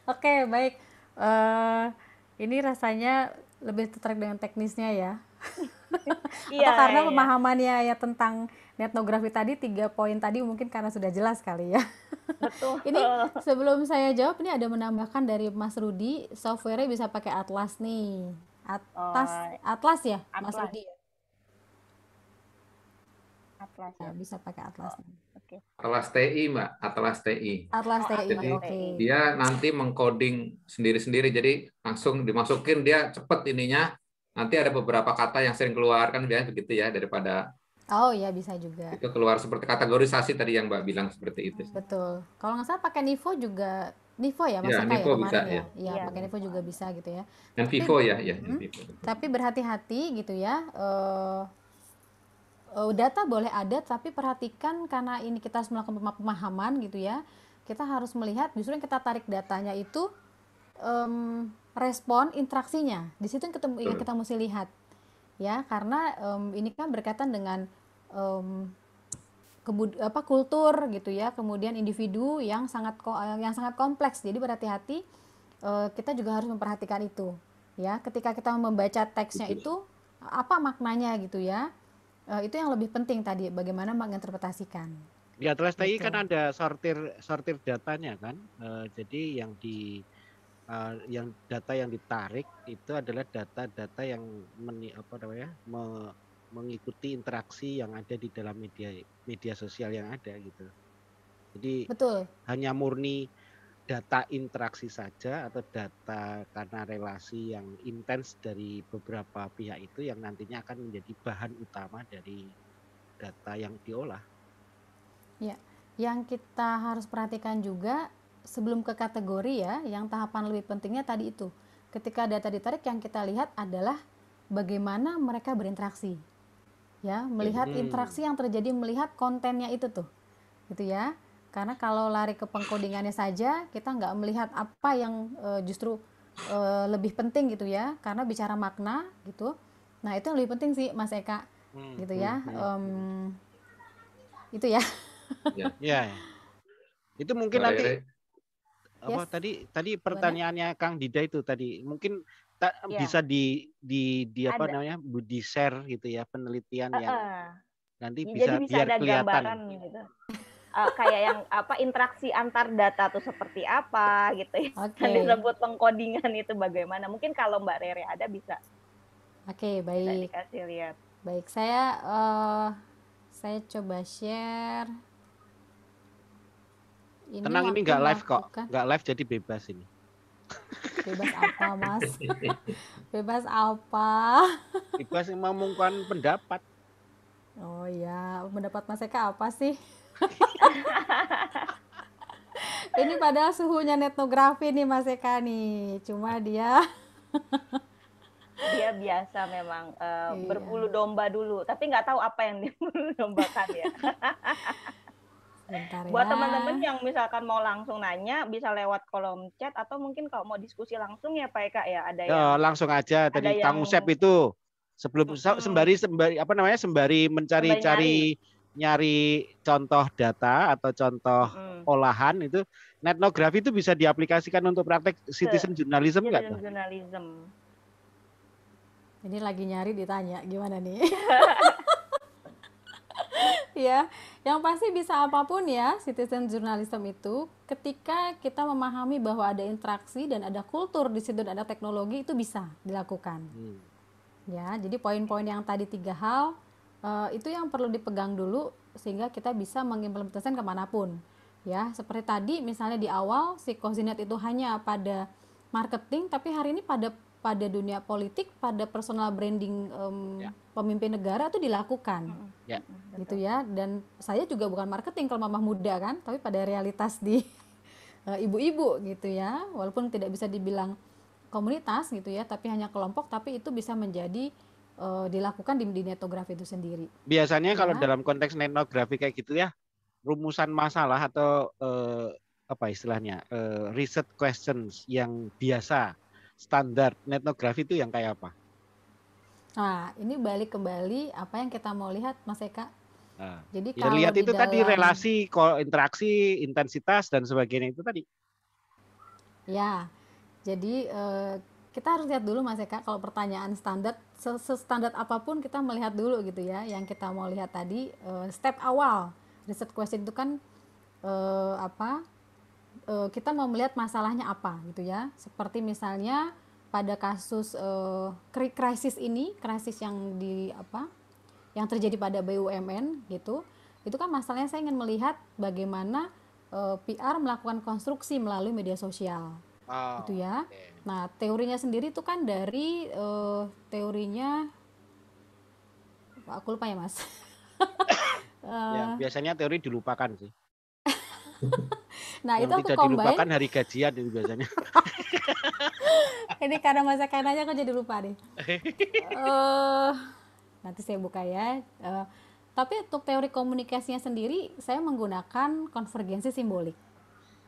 Oke, okay, baik. Uh, ini rasanya lebih tertarik dengan teknisnya ya. iya, karena iya, iya. pemahamannya ya tentang netnografi tadi tiga poin tadi mungkin karena sudah jelas kali ya. Betul. ini sebelum saya jawab ini ada menambahkan dari Mas Rudi, softwarenya bisa pakai Atlas nih. Atlas, oh, iya. Atlas ya, Atlas. Mas Rudi. Ya? Atlas. Ya, ya, bisa pakai Atlas. Oh, Okay. Atlas TI, Mbak. Atlas TI. Atlas TI. Oh, jadi okay. dia nanti mengcoding sendiri-sendiri. Jadi langsung dimasukin dia cepet ininya nanti ada beberapa kata yang sering keluar kan biasanya begitu ya daripada Oh ya bisa juga. Itu keluar seperti kategorisasi tadi yang Mbak bilang seperti itu. Betul. Kalau nggak salah pakai Nivo juga Nivo ya, ya maksudnya ya, Nivo ya, bisa, ya. Iya, ya, pakai Nivo juga bisa gitu ya. Dan Vivo ya, ya. Hmm, Tapi berhati-hati gitu ya. Uh, uh, data boleh ada tapi perhatikan karena ini kita harus melakukan pemahaman gitu ya. Kita harus melihat justru yang kita tarik datanya itu um, respon interaksinya. Di situ yang, kita mesti lihat. Ya, karena um, ini kan berkaitan dengan um, kebud apa kultur gitu ya, kemudian individu yang sangat eh, yang sangat kompleks. Jadi berhati-hati uh, kita juga harus memperhatikan itu. Ya, ketika kita membaca teksnya itu apa maknanya gitu ya. Uh, itu yang lebih penting tadi bagaimana menginterpretasikan. Di Atlas TI kan ada sortir sortir datanya kan. Uh, jadi yang di uh, yang data yang ditarik itu adalah data-data yang meni, apa namanya me, mengikuti interaksi yang ada di dalam media media sosial yang ada gitu. Jadi betul. Hanya murni data interaksi saja atau data karena relasi yang intens dari beberapa pihak itu yang nantinya akan menjadi bahan utama dari data yang diolah. Ya, yang kita harus perhatikan juga sebelum ke kategori ya, yang tahapan lebih pentingnya tadi itu. Ketika data ditarik yang kita lihat adalah bagaimana mereka berinteraksi. Ya, melihat hmm. interaksi yang terjadi, melihat kontennya itu tuh. Gitu ya. Karena kalau lari ke pengkodingannya saja, kita nggak melihat apa yang e, justru e, lebih penting gitu ya. Karena bicara makna gitu. Nah, itu yang lebih penting sih Mas Eka. Hmm. Gitu ya. Hmm. Um, itu ya. Ya. ya. Itu mungkin nanti apa tadi tadi pertanyaannya Gimana? Kang Dida itu tadi mungkin ta yeah. bisa di di di apa ada. namanya di share gitu ya penelitian uh -uh. yang nanti bisa, Jadi bisa biar ada kelihatan. Gambaran, gitu. uh, kayak yang apa interaksi antar data tuh seperti apa gitu ya. Okay. disebut pengkodingan itu bagaimana. Mungkin kalau Mbak Rere ada bisa. Oke, okay, baik. Bisa dikasih lihat. Baik, saya uh, saya coba share. Ini Tenang ini nggak live kok, nggak live jadi bebas ini. Bebas apa mas? bebas apa? bebas memungkinkan pendapat. Oh ya, pendapat Mas Eka apa sih? ini padahal suhunya netnografi nih Mas Eka nih, cuma dia dia biasa memang uh, iya. berbulu domba dulu, tapi nggak tahu apa yang dia dombakan ya. Bentar ya. Buat teman-teman yang misalkan mau langsung nanya bisa lewat kolom chat atau mungkin kalau mau diskusi langsung ya Pak Eka ya, ya ada ya, yang Oh, langsung aja tadi yang... Kang Usep itu sebelum hmm. sembari sembari apa namanya sembari mencari-cari nyari. contoh data atau contoh hmm. olahan itu netnografi itu bisa diaplikasikan untuk praktek citizen Se journalism enggak? Citizen journalism. Ini lagi nyari ditanya gimana nih? ya yang pasti bisa apapun ya citizen journalism itu ketika kita memahami bahwa ada interaksi dan ada kultur di situ dan ada teknologi itu bisa dilakukan hmm. ya jadi poin-poin yang tadi tiga hal uh, itu yang perlu dipegang dulu sehingga kita bisa mengimplementasikan kemanapun ya seperti tadi misalnya di awal si Kozinet itu hanya pada marketing tapi hari ini pada pada dunia politik, pada personal branding um, ya. pemimpin negara itu dilakukan, ya. gitu ya. Dan saya juga bukan marketing kalau mamah muda kan, tapi pada realitas di eh, ibu-ibu gitu ya, walaupun tidak bisa dibilang komunitas gitu ya, tapi hanya kelompok, tapi itu bisa menjadi uh, dilakukan di, di netografi itu sendiri. Biasanya ya. kalau dalam konteks netografi kayak gitu ya, rumusan masalah atau uh, apa istilahnya uh, research questions yang biasa standar netnografi itu yang kayak apa? Nah, ini balik kembali apa yang kita mau lihat Mas Eka. Nah, Jadi ya, kalau lihat itu dalam... tadi relasi, interaksi, intensitas dan sebagainya itu tadi. Ya, jadi eh, kita harus lihat dulu Mas Eka kalau pertanyaan standar standar apapun kita melihat dulu gitu ya yang kita mau lihat tadi eh, step awal riset question itu kan eh, apa uh, kita mau melihat masalahnya apa gitu ya. Seperti misalnya pada kasus uh, krisis ini, krisis yang di apa? yang terjadi pada BUMN gitu. Itu kan masalahnya saya ingin melihat bagaimana uh, eh, PR melakukan konstruksi melalui media sosial. Oh, gitu ya. Okay. Nah, teorinya sendiri itu kan dari uh, teorinya aku lupa ya, Mas. ya, biasanya teori dilupakan sih nah yang itu tidak combine. dilupakan hari gajian itu biasanya ini karena masa kainannya aku jadi lupa deh uh, nanti saya buka ya uh, tapi untuk teori komunikasinya sendiri saya menggunakan konvergensi simbolik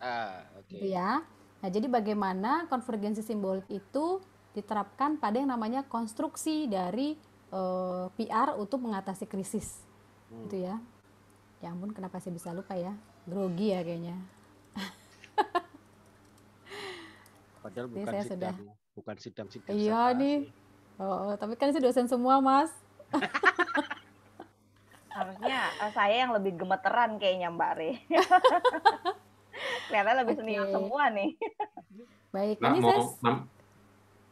ah okay. Gitu ya nah jadi bagaimana konvergensi simbolik itu diterapkan pada yang namanya konstruksi dari uh, eh, PR untuk mengatasi krisis hmm. gitu ya ya ampun kenapa saya bisa lupa ya grogi ya kayaknya. Padahal bukan saya sidang, sudah. bukan sidang-sidang. Iya nih. Oh, oh, tapi kan saya dosen semua, Mas. Harusnya saya yang lebih gemeteran kayaknya Mbak Re. Kelihatan lebih okay. senior semua nih. Baik, Mbak ini mau, saya...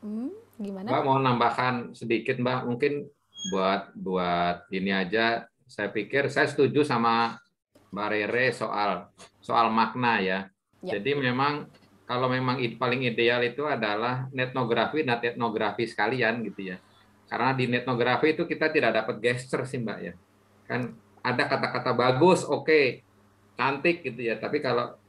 hmm, gimana? Mbak mau nambahkan sedikit Mbak, mungkin buat buat ini aja saya pikir saya setuju sama Mbak Rere soal soal makna ya. ya. Jadi memang kalau memang paling ideal itu adalah netnografi dan etnografi sekalian gitu ya. Karena di netnografi itu kita tidak dapat gesture sih Mbak ya. Kan ada kata-kata bagus, oke, okay, cantik gitu ya. Tapi kalau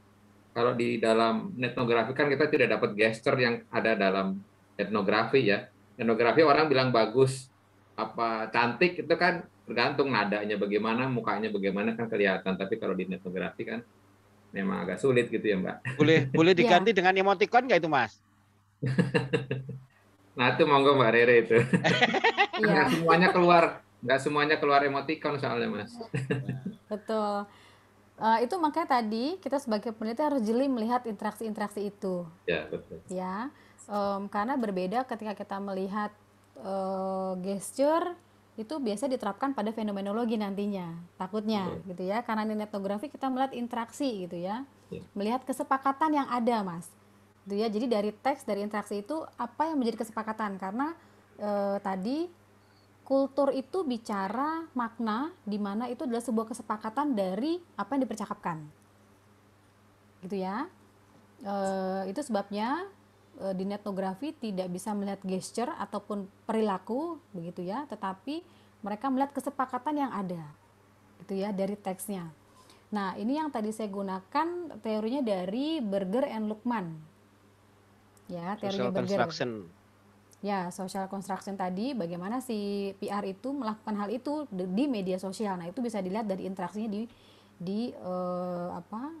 kalau di dalam netnografi kan kita tidak dapat gesture yang ada dalam etnografi ya. Etnografi orang bilang bagus apa cantik itu kan tergantung nadanya bagaimana, mukanya bagaimana kan kelihatan. Tapi kalau di netografi kan memang agak sulit gitu ya Mbak. Boleh boleh diganti iya. dengan emoticon nggak itu Mas? nah itu monggo Mbak Rere itu. Iya. nggak semuanya keluar, nggak semuanya keluar emoticon soalnya Mas. Betul. Uh, itu makanya tadi kita sebagai peneliti harus jeli melihat interaksi-interaksi itu. Ya betul. Ya, um, karena berbeda ketika kita melihat uh, gesture itu biasa diterapkan pada fenomenologi nantinya takutnya Betul. gitu ya karena di etnografi kita melihat interaksi gitu ya, yeah. melihat kesepakatan yang ada mas gitu ya jadi dari teks dari interaksi itu apa yang menjadi kesepakatan karena e, tadi kultur itu bicara makna di mana itu adalah sebuah kesepakatan dari apa yang dipercakapkan gitu ya e, itu sebabnya Eh, di netnografi tidak bisa melihat gesture ataupun perilaku begitu ya, tetapi mereka melihat kesepakatan yang ada gitu ya dari teksnya. Nah, ini yang tadi saya gunakan teorinya dari Berger and Lukman. Ya, teorinya Berger. Construction. Ya, social construction tadi bagaimana si PR itu melakukan hal itu di media sosial. Nah, itu bisa dilihat dari interaksinya di di uh, apa?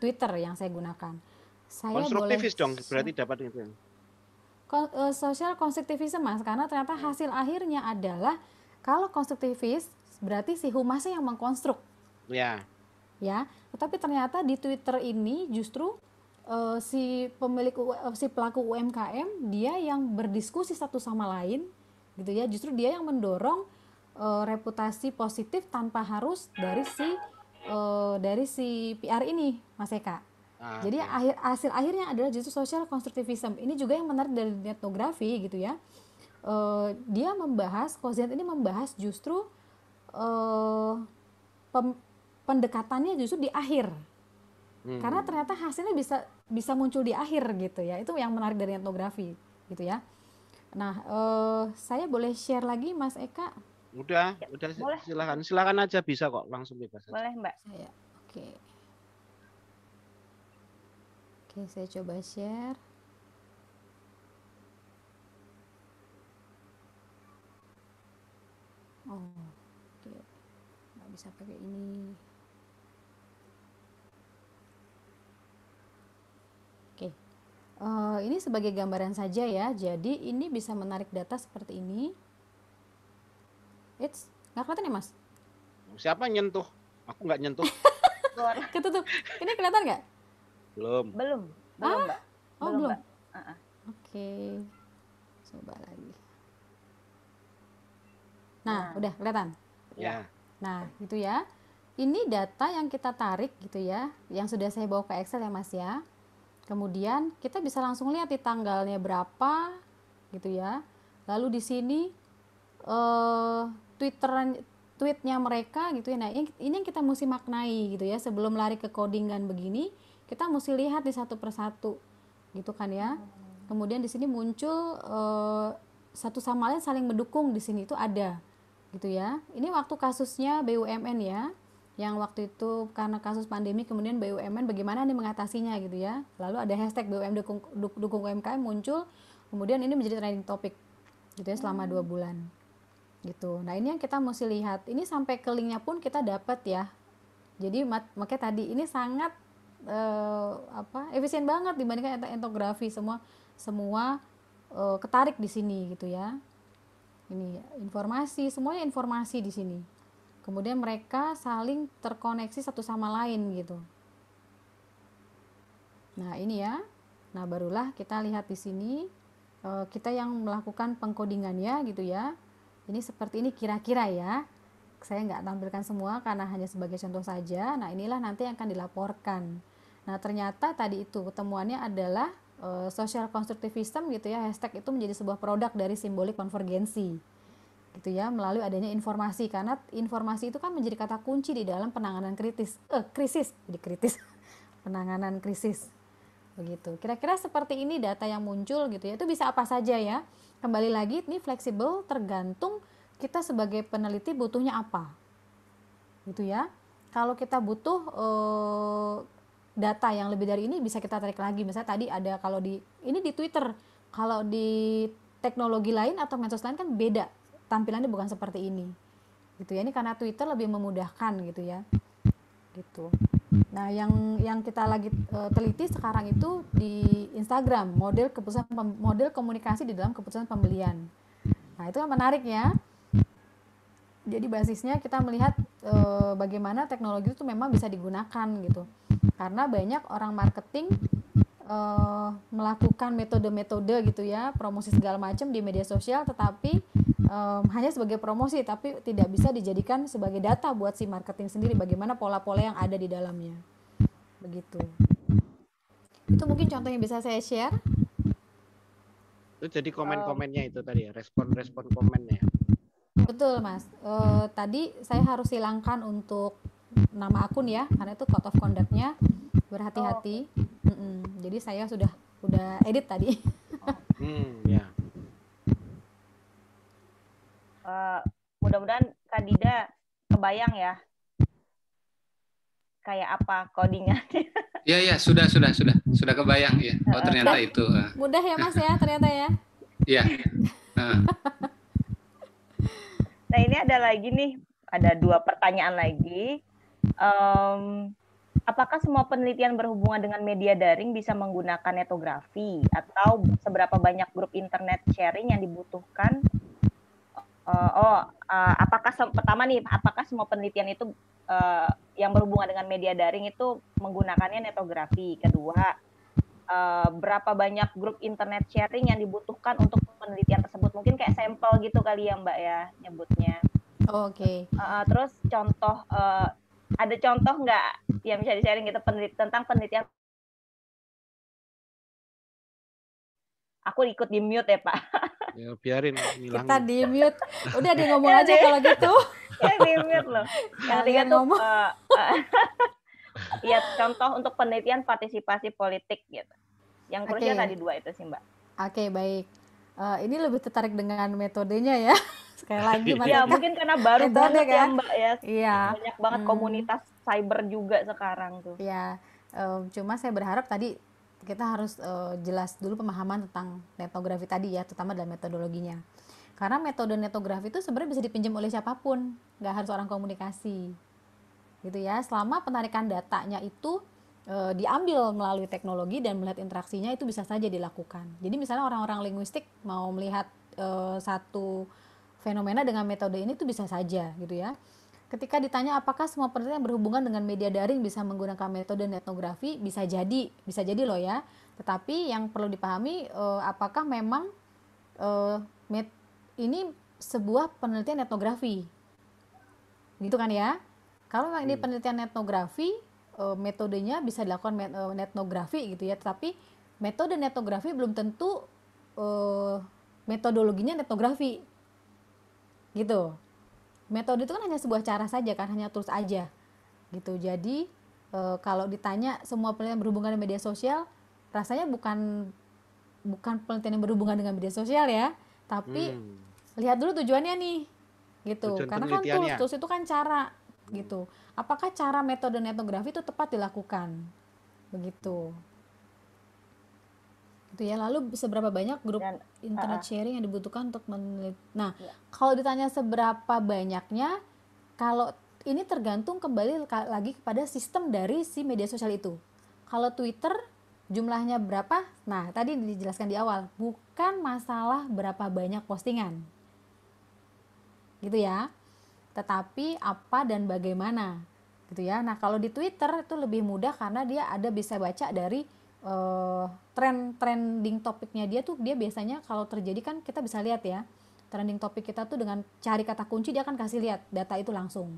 Twitter yang saya gunakan saya konstruktivis boleh... dong berarti dapat itu social uh, e, sosial konstruktivisme mas karena ternyata ya. hasil akhirnya adalah kalau konstruktivis berarti si humasnya yang mengkonstruk ya ya tetapi ternyata di twitter ini justru uh, si pemilik uh, si pelaku UMKM dia yang berdiskusi satu sama lain gitu ya justru dia yang mendorong uh, reputasi positif tanpa harus dari si uh, dari si PR ini mas Eka Ah, Jadi okay. akhir hasil akhirnya adalah justru social constructivism. Ini juga yang menarik dari etnografi gitu ya. Uh, dia membahas Kozian ini membahas justru uh, pem, pendekatannya justru di akhir. Hmm. Karena ternyata hasilnya bisa bisa muncul di akhir gitu ya. Itu yang menarik dari etnografi gitu ya. Nah, uh, saya boleh share lagi Mas Eka? Udah, ya, udah boleh. silakan. Silakan aja bisa kok, langsung bebas Boleh, Mbak. Saya. Oke. Okay. Oke, saya coba share. Oh, oke. Nggak bisa pakai ini. Oke. Uh, ini sebagai gambaran saja ya. Jadi ini bisa menarik data seperti ini. It's nggak kelihatan ya, Mas? Siapa nyentuh? Aku nggak nyentuh. Ketutup. Ini kelihatan nggak? Belum. Belum. Belum, Mbak. oh, belum. belum. Uh -uh. Oke. Okay. Coba lagi. Nah, nah, udah kelihatan? Ya. Nah, gitu ya. Ini data yang kita tarik gitu ya, yang sudah saya bawa ke Excel ya Mas ya. Kemudian kita bisa langsung lihat di tanggalnya berapa gitu ya. Lalu di sini uh, eh, Twitter tweetnya mereka gitu ya. Nah, ini yang kita mesti maknai gitu ya sebelum lari ke codingan begini kita mesti lihat di satu persatu gitu kan ya kemudian di sini muncul eh, satu sama lain saling mendukung di sini itu ada gitu ya ini waktu kasusnya BUMN ya yang waktu itu karena kasus pandemi kemudian BUMN bagaimana nih mengatasinya gitu ya lalu ada hashtag BUMN dukung, dukung UMKM muncul kemudian ini menjadi trending topic gitu ya selama dua bulan gitu nah ini yang kita mesti lihat ini sampai ke linknya pun kita dapat ya jadi makanya tadi ini sangat uh, apa efisien banget dibandingkan entografi semua semua uh, ketarik di sini gitu ya ini informasi semuanya informasi di sini kemudian mereka saling terkoneksi satu sama lain gitu nah ini ya nah barulah kita lihat di sini uh, kita yang melakukan pengkodingan ya, gitu ya ini seperti ini kira-kira ya saya nggak tampilkan semua karena hanya sebagai contoh saja. Nah, inilah nanti yang akan dilaporkan. Nah, ternyata tadi itu temuannya adalah e, social constructivism gitu ya, hashtag itu menjadi sebuah produk dari simbolik konvergensi. Gitu ya, melalui adanya informasi karena informasi itu kan menjadi kata kunci di dalam penanganan kritis. Eh, krisis, jadi kritis. penanganan krisis. Begitu. Kira-kira seperti ini data yang muncul gitu ya. Itu bisa apa saja ya. Kembali lagi ini fleksibel tergantung kita sebagai peneliti butuhnya apa. Gitu ya. Kalau kita butuh e, data yang lebih dari ini bisa kita tarik lagi misalnya tadi ada kalau di ini di Twitter kalau di teknologi lain atau medsos lain kan beda tampilannya bukan seperti ini gitu ya ini karena Twitter lebih memudahkan gitu ya gitu nah yang yang kita lagi uh, teliti sekarang itu di Instagram model keputusan model komunikasi di dalam keputusan pembelian nah itu kan menarik ya jadi basisnya kita melihat e, bagaimana teknologi itu memang bisa digunakan gitu karena banyak orang marketing e, melakukan metode-metode gitu ya promosi segala macam di media sosial tetapi e, hanya sebagai promosi tapi tidak bisa dijadikan sebagai data buat si marketing sendiri bagaimana pola-pola yang ada di dalamnya begitu itu mungkin contoh yang bisa saya share itu jadi komen-komennya itu tadi ya respon-respon komennya ya. Betul mas. Uh, tadi saya harus hilangkan untuk nama akun ya, karena itu code of conductnya berhati-hati. Oh. Mm -mm. Jadi saya sudah udah edit tadi. Oh. hmm, ya. Uh, mudah-mudahan Kadida kebayang ya kayak apa codingnya. Iya iya sudah sudah sudah sudah kebayang ya. Oh ternyata uh, itu. Mudah ya mas ya ternyata ya. Iya. Nah ini ada lagi nih, ada dua pertanyaan lagi. Um, apakah semua penelitian berhubungan dengan media daring bisa menggunakan netografi atau seberapa banyak grup internet sharing yang dibutuhkan? Uh, oh, uh, apakah pertama nih, apakah semua penelitian itu uh, yang berhubungan dengan media daring itu menggunakannya netografi? Kedua, uh, berapa banyak grup internet sharing yang dibutuhkan untuk penelitian tersebut mungkin kayak sampel gitu kali ya mbak ya nyebutnya oh, oke okay. uh, terus contoh uh, ada contoh nggak yang bisa di sharing gitu penelit tentang penelitian aku ikut di mute ya pak ya, biarin ngilang. kita di mute udah di ngomong iya, aja kalau gitu ya di mute loh yang tiga tuh ngomong. uh, uh, ya contoh untuk penelitian partisipasi politik gitu yang krusial okay. tadi dua itu sih mbak oke okay, baik uh, ini lebih tertarik dengan metodenya ya sekali lagi ya mungkin karena baru ya, banget ya, kan? ya Mbak ya iya. banyak banget hmm. komunitas cyber juga sekarang tuh ya um, cuma saya berharap tadi kita harus uh, jelas dulu pemahaman tentang netografi tadi ya terutama dalam metodologinya karena metode netografi itu sebenarnya bisa dipinjam oleh siapapun nggak harus orang komunikasi gitu ya selama penarikan datanya itu e, diambil melalui teknologi dan melihat interaksinya itu bisa saja dilakukan. Jadi misalnya orang-orang linguistik mau melihat e, satu fenomena dengan metode ini itu bisa saja gitu ya. Ketika ditanya apakah semua penelitian yang berhubungan dengan media daring bisa menggunakan metode etnografi, bisa jadi, bisa jadi loh ya. Tetapi yang perlu dipahami e, apakah memang e, met, ini sebuah penelitian etnografi. Gitu kan ya? Kalau memang ini iya. penelitian etnografi, Eh, metodenya bisa dilakukan eh, netnografi gitu ya, tapi metode netnografi belum tentu uh, metodologinya netnografi. Gitu. Metode itu kan hanya sebuah cara saja kan, hanya terus aja. Gitu. Jadi uh, kalau ditanya semua penelitian berhubungan dengan media sosial, rasanya bukan bukan penelitian yang berhubungan dengan media sosial ya, tapi hmm. lihat dulu tujuannya nih. Gitu. Tujuan Karena kan tools, tools itu kan cara Hmm. gitu. Apakah cara metode netografi itu tepat dilakukan? Begitu. Gitu ya. Lalu seberapa banyak grup Dan, internet uh, sharing yang dibutuhkan untuk meneliti? Nah, iya. kalau ditanya seberapa banyaknya, kalau ini tergantung kembali lagi kepada sistem dari si media sosial itu. Kalau Twitter jumlahnya berapa? Nah, tadi dijelaskan di awal, bukan masalah berapa banyak postingan. Gitu ya tetapi apa dan bagaimana gitu ya. Nah, kalau di Twitter itu lebih mudah karena dia ada bisa baca dari uh, tren trending topiknya dia tuh dia biasanya kalau terjadi kan kita bisa lihat ya. Trending topik kita tuh dengan cari kata kunci dia akan kasih lihat data itu langsung.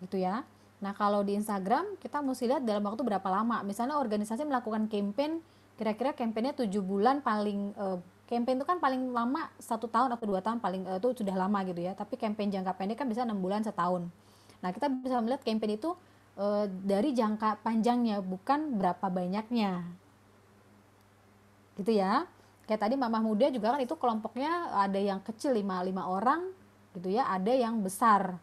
Gitu ya. Nah, kalau di Instagram kita mesti lihat dalam waktu berapa lama. Misalnya organisasi melakukan campaign kira-kira campaignnya tujuh bulan paling uh, Campaign itu kan paling lama satu tahun atau dua tahun paling eh, itu sudah lama gitu ya. Tapi campaign jangka pendek kan bisa enam bulan setahun. Nah kita bisa melihat campaign itu e, dari jangka panjangnya bukan berapa banyaknya, gitu ya. Kayak tadi mamah muda juga kan itu kelompoknya ada yang kecil lima lima orang gitu ya, ada yang besar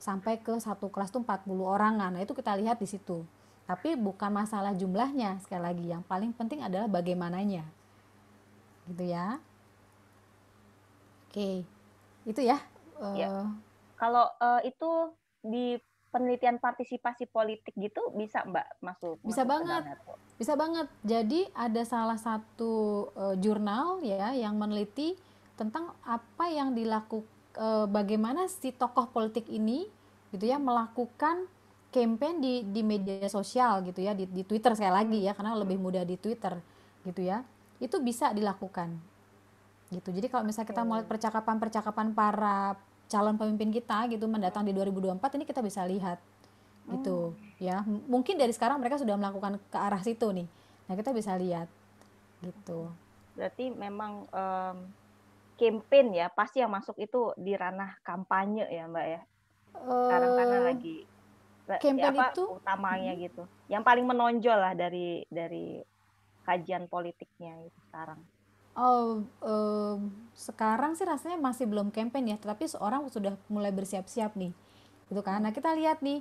sampai ke satu kelas tuh 40 orangan. Nah itu kita lihat di situ. Tapi bukan masalah jumlahnya sekali lagi. Yang paling penting adalah bagaimananya gitu ya. Oke, itu ya. ya. Eh, Kalau uh, itu di penelitian partisipasi politik gitu bisa Mbak masuk? Bisa masuk banget, bisa banget. Jadi ada salah satu uh, jurnal ya yang meneliti tentang apa yang dilakukan, uh, bagaimana si tokoh politik ini gitu ya melakukan kampanye di di media sosial gitu ya di, di Twitter sekali lagi ya karena lebih mudah di Twitter gitu ya itu bisa dilakukan gitu jadi kalau misalnya kita melihat percakapan-percakapan para calon pemimpin kita gitu mendatang di 2024 ini kita bisa lihat gitu hmm. ya mungkin dari sekarang mereka sudah melakukan ke arah situ nih nah kita bisa lihat gitu berarti memang um, campaign ya pasti yang masuk itu di ranah kampanye ya mbak ya sekarang karena eh, lagi ya campaign ya apa, itu utamanya hmm? gitu yang paling menonjol lah dari dari kajian politiknya itu sekarang? Oh, um, sekarang sih rasanya masih belum campaign ya, tetapi seorang sudah mulai bersiap-siap nih, gitu kan? Nah kita lihat nih,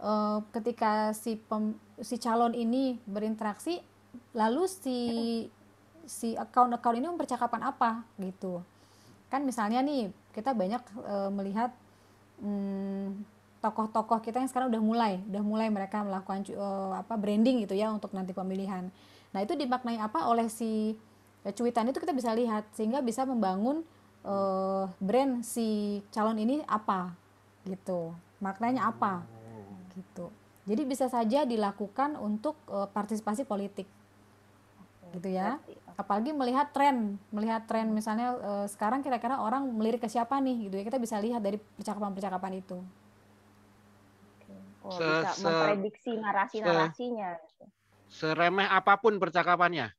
uh, ketika si pem, si calon ini berinteraksi, lalu si si account-account ini mempercakapan apa gitu? Kan misalnya nih kita banyak uh, melihat hmm, tokoh-tokoh kita yang sekarang udah mulai, udah mulai mereka melakukan uh, apa branding gitu ya untuk nanti pemilihan. Nah, itu dimaknai apa oleh si ya, cuitan itu kita bisa lihat sehingga bisa membangun uh, brand si calon ini apa gitu. Maknanya apa? Gitu. Jadi bisa saja dilakukan untuk uh, partisipasi politik. Gitu ya. Apalagi melihat tren, melihat tren misalnya uh, sekarang kira-kira orang melirik ke siapa nih gitu ya. Kita bisa lihat dari percakapan-percakapan itu. Oh, bisa memprediksi narasi-narasinya. Seremeh apapun percakapannya.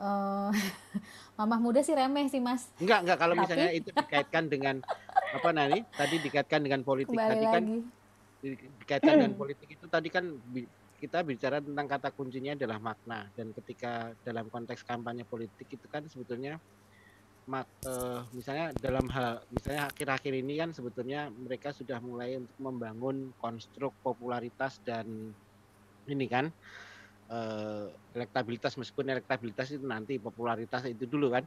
Uh, mamah muda sih remeh sih mas. Enggak enggak kalau Tapi... misalnya itu dikaitkan dengan apa nanti? tadi dikaitkan dengan politik Kembali tadi kan lagi. kan dikaitkan dengan politik itu tadi kan kita bicara tentang kata kuncinya adalah makna dan ketika dalam konteks kampanye politik itu kan sebetulnya mak, uh, misalnya dalam hal misalnya akhir-akhir ini kan sebetulnya mereka sudah mulai untuk membangun konstruk popularitas dan ini kan uh, elektabilitas meskipun elektabilitas itu nanti popularitas itu dulu kan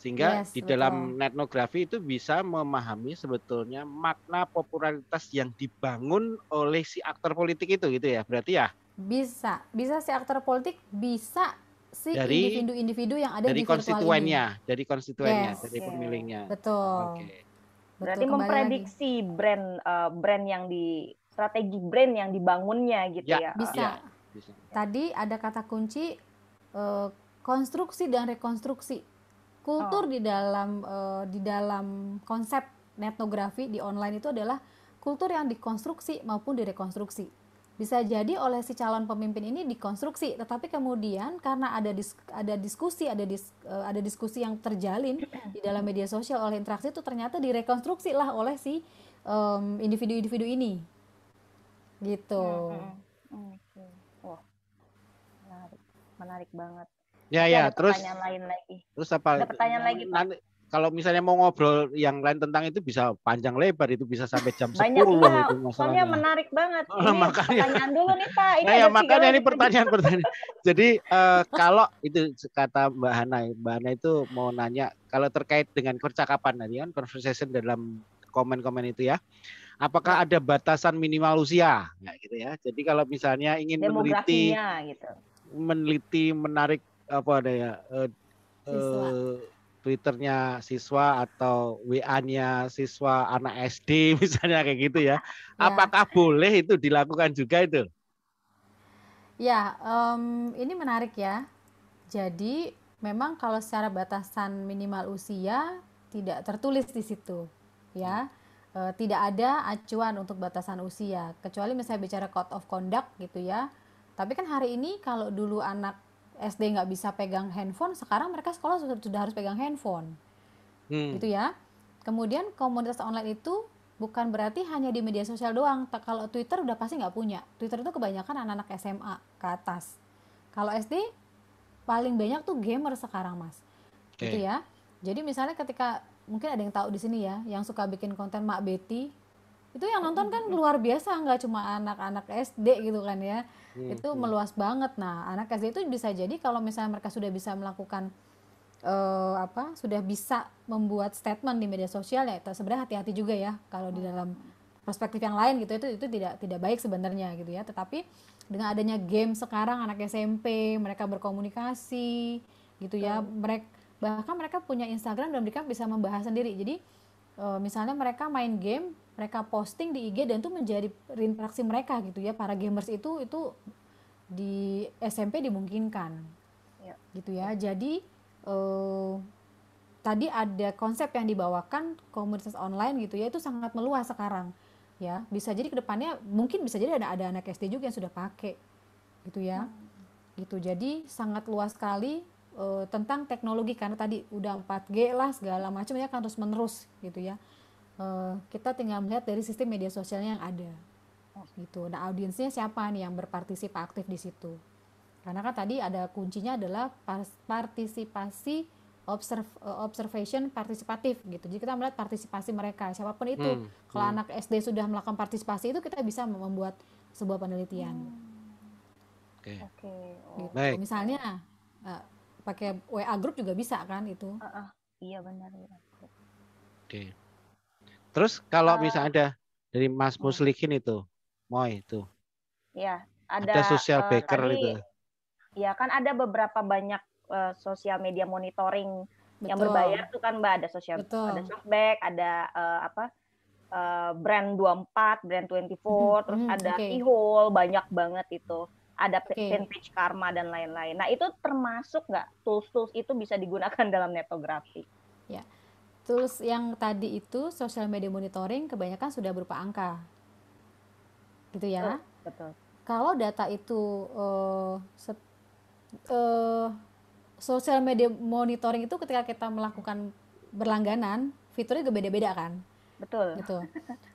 sehingga yes, di dalam betul. netnografi itu bisa memahami sebetulnya makna popularitas yang dibangun oleh si aktor politik itu gitu ya berarti ya bisa bisa si aktor politik bisa si dari individu-individu yang ada dari di konstituennya ini. dari konstituennya yes, dari yes. pemilihnya betul okay. Berarti memprediksi brand uh, brand yang di strategi brand yang dibangunnya gitu ya. ya. Bisa. Ya, bisa. Tadi ada kata kunci eh, konstruksi dan rekonstruksi. Kultur oh. di dalam eh, di dalam konsep netnografi di online itu adalah kultur yang dikonstruksi maupun direkonstruksi. Bisa jadi oleh si calon pemimpin ini dikonstruksi, tetapi kemudian karena ada dis, ada diskusi, ada dis, eh, ada diskusi yang terjalin di dalam media sosial oleh interaksi itu ternyata direkonstruksi oleh si individu-individu um, individu -individu ini gitu hmm, hmm, Wah, menarik menarik banget ya ya, ya ada terus pertanyaan lain lagi terus apa ada pertanyaan lagi Pak. Nanti, kalau misalnya mau ngobrol yang lain tentang itu bisa panjang lebar itu bisa sampai jam Banyak 10 loh itu masalahnya. menarik banget. Oh, makanya, pertanyaan dulu nih Pak. Ini nah, ya, makanya ini pertanyaan-pertanyaan. Jadi uh, kalau itu kata Mbak Hana, Mbak Hana itu mau nanya kalau terkait dengan percakapan tadi kan conversation dalam komen-komen itu ya apakah ada batasan minimal usia ya, gitu ya jadi kalau misalnya ingin meneliti gitu. meneliti menarik apa ada ya uh, Twitternya siswa atau WA-nya siswa anak SD misalnya kayak gitu ya. ya. Apakah ya. boleh itu dilakukan juga itu? Ya, um, ini menarik ya. Jadi memang kalau secara batasan minimal usia tidak tertulis di situ, ya e, tidak ada acuan untuk batasan usia kecuali misalnya bicara code of conduct gitu ya tapi kan hari ini kalau dulu anak SD nggak bisa pegang handphone sekarang mereka sekolah sudah, harus pegang handphone hmm. gitu ya kemudian komunitas online itu bukan berarti hanya di media sosial doang. Kalau Twitter udah pasti nggak punya. Twitter itu kebanyakan anak-anak SMA ke atas. Kalau SD paling banyak tuh gamer sekarang, Mas. Okay. Gitu ya. Jadi misalnya ketika mungkin ada yang tahu di sini ya yang suka bikin konten Mak Betty itu yang nonton kan luar biasa nggak cuma anak-anak SD gitu kan ya hmm, itu hmm. meluas banget nah anak SD itu bisa jadi kalau misalnya mereka sudah bisa melakukan uh, apa sudah bisa membuat statement di media sosial ya sebenarnya hati-hati juga ya kalau di dalam perspektif yang lain gitu itu itu tidak tidak baik sebenarnya gitu ya tetapi dengan adanya game sekarang anak SMP mereka berkomunikasi gitu ya mereka bahkan mereka punya Instagram dan mereka bisa membahas sendiri jadi eh, misalnya mereka main game mereka posting di IG dan itu menjadi interaksi mereka gitu ya para gamers itu itu di SMP dimungkinkan ya. gitu ya jadi eh, tadi ada konsep yang dibawakan komunitas online gitu ya itu sangat meluas sekarang ya bisa jadi kedepannya mungkin bisa jadi ada ada anak SD juga yang sudah pakai gitu ya hmm. gitu jadi sangat luas sekali uh, tentang teknologi karena tadi udah 4G lah segala macam ya kan terus menerus gitu ya uh, kita tinggal melihat dari sistem media sosialnya yang ada gitu nah audiensnya siapa nih yang berpartisipasi aktif di situ karena kan tadi ada kuncinya adalah partisipasi observe, eh, observation partisipatif gitu. Jadi kita melihat partisipasi mereka siapapun itu. Hmm. Kalau hmm. anak SD sudah melakukan partisipasi itu kita bisa membuat sebuah penelitian. Hmm. Oke. Okay. Okay. Oh. Gitu. Baik. Misalnya pakai WA grup juga bisa kan itu uh, uh, iya benar ya oke terus kalau uh, eh, bisa ada dari Mas Muslikin itu Moy itu Iya, ada, ada social eh, baker uh, itu ya kan ada beberapa banyak uh, eh, sosial media monitoring Betul. yang berbayar tuh kan mbak ada sosial ada softback ada uh, apa uh, brand 24 brand 24 hmm, terus ada okay. e banyak banget itu ada okay. vintage karma dan lain-lain. Nah itu termasuk nggak tools-tools itu bisa digunakan dalam netografi? Ya, tools yang tadi itu social media monitoring kebanyakan sudah berupa angka, gitu ya? Betul. betul. Kalau data itu uh, uh, social media monitoring itu ketika kita melakukan berlangganan, fiturnya beda-beda kan? betul. gitu.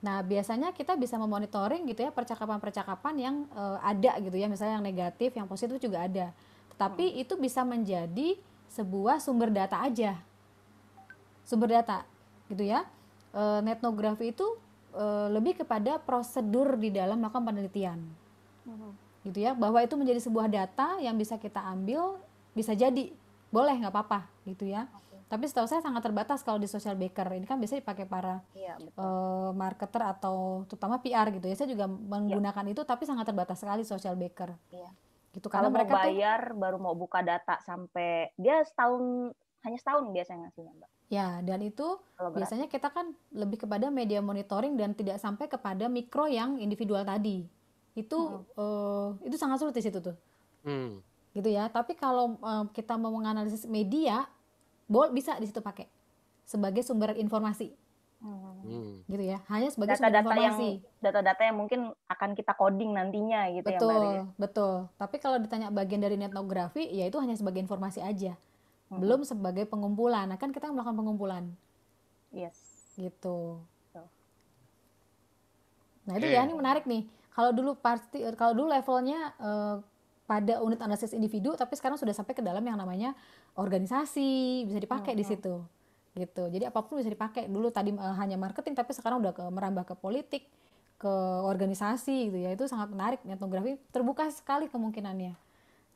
Nah, biasanya kita bisa memonitoring gitu ya percakapan-percakapan yang uh, ada gitu ya, misalnya yang negatif, yang positif juga ada. Tetapi hmm. itu bisa menjadi sebuah sumber data aja. Sumber data gitu ya. e, netnografi itu e, lebih kepada prosedur di dalam melakukan penelitian. Hmm. Gitu ya, bahwa itu menjadi sebuah data yang bisa kita ambil bisa jadi boleh nggak apa-apa gitu ya. Tapi setahu saya sangat terbatas kalau di social baker. Ini kan biasanya dipakai para ya, Uh, marketer atau terutama PR gitu ya. Saya juga menggunakan ya. itu tapi sangat terbatas sekali social baker. Iya. Gitu kalau mereka mau bayar tuh, baru mau buka data sampai dia setahun hanya setahun biasanya ngasihnya, Mbak. Ya, dan itu biasanya kita kan lebih kepada media monitoring dan tidak sampai kepada mikro yang individual tadi. Itu hmm. uh, itu sangat sulit di situ tuh. Hmm. Gitu ya. Tapi kalau uh, kita mau menganalisis media, bol bisa di situ pakai sebagai sumber informasi hmm. gitu ya hanya sebagai data -data sumber informasi data-data yang, yang mungkin akan kita coding nantinya gitu betul, ya Mbak betul tapi kalau ditanya bagian dari netnografi ya itu hanya sebagai informasi aja hmm. belum sebagai pengumpulan nah, kan kita melakukan pengumpulan yes gitu nah itu okay. ya ini menarik nih kalau dulu pasti kalau dulu levelnya uh, pada unit analisis individu tapi sekarang sudah sampai ke dalam yang namanya organisasi bisa dipakai hmm. di hmm. situ gitu jadi apapun bisa dipakai dulu tadi uh, hanya marketing tapi sekarang udah ke, merambah ke politik ke organisasi gitu ya itu sangat menarik etnografi terbuka sekali kemungkinannya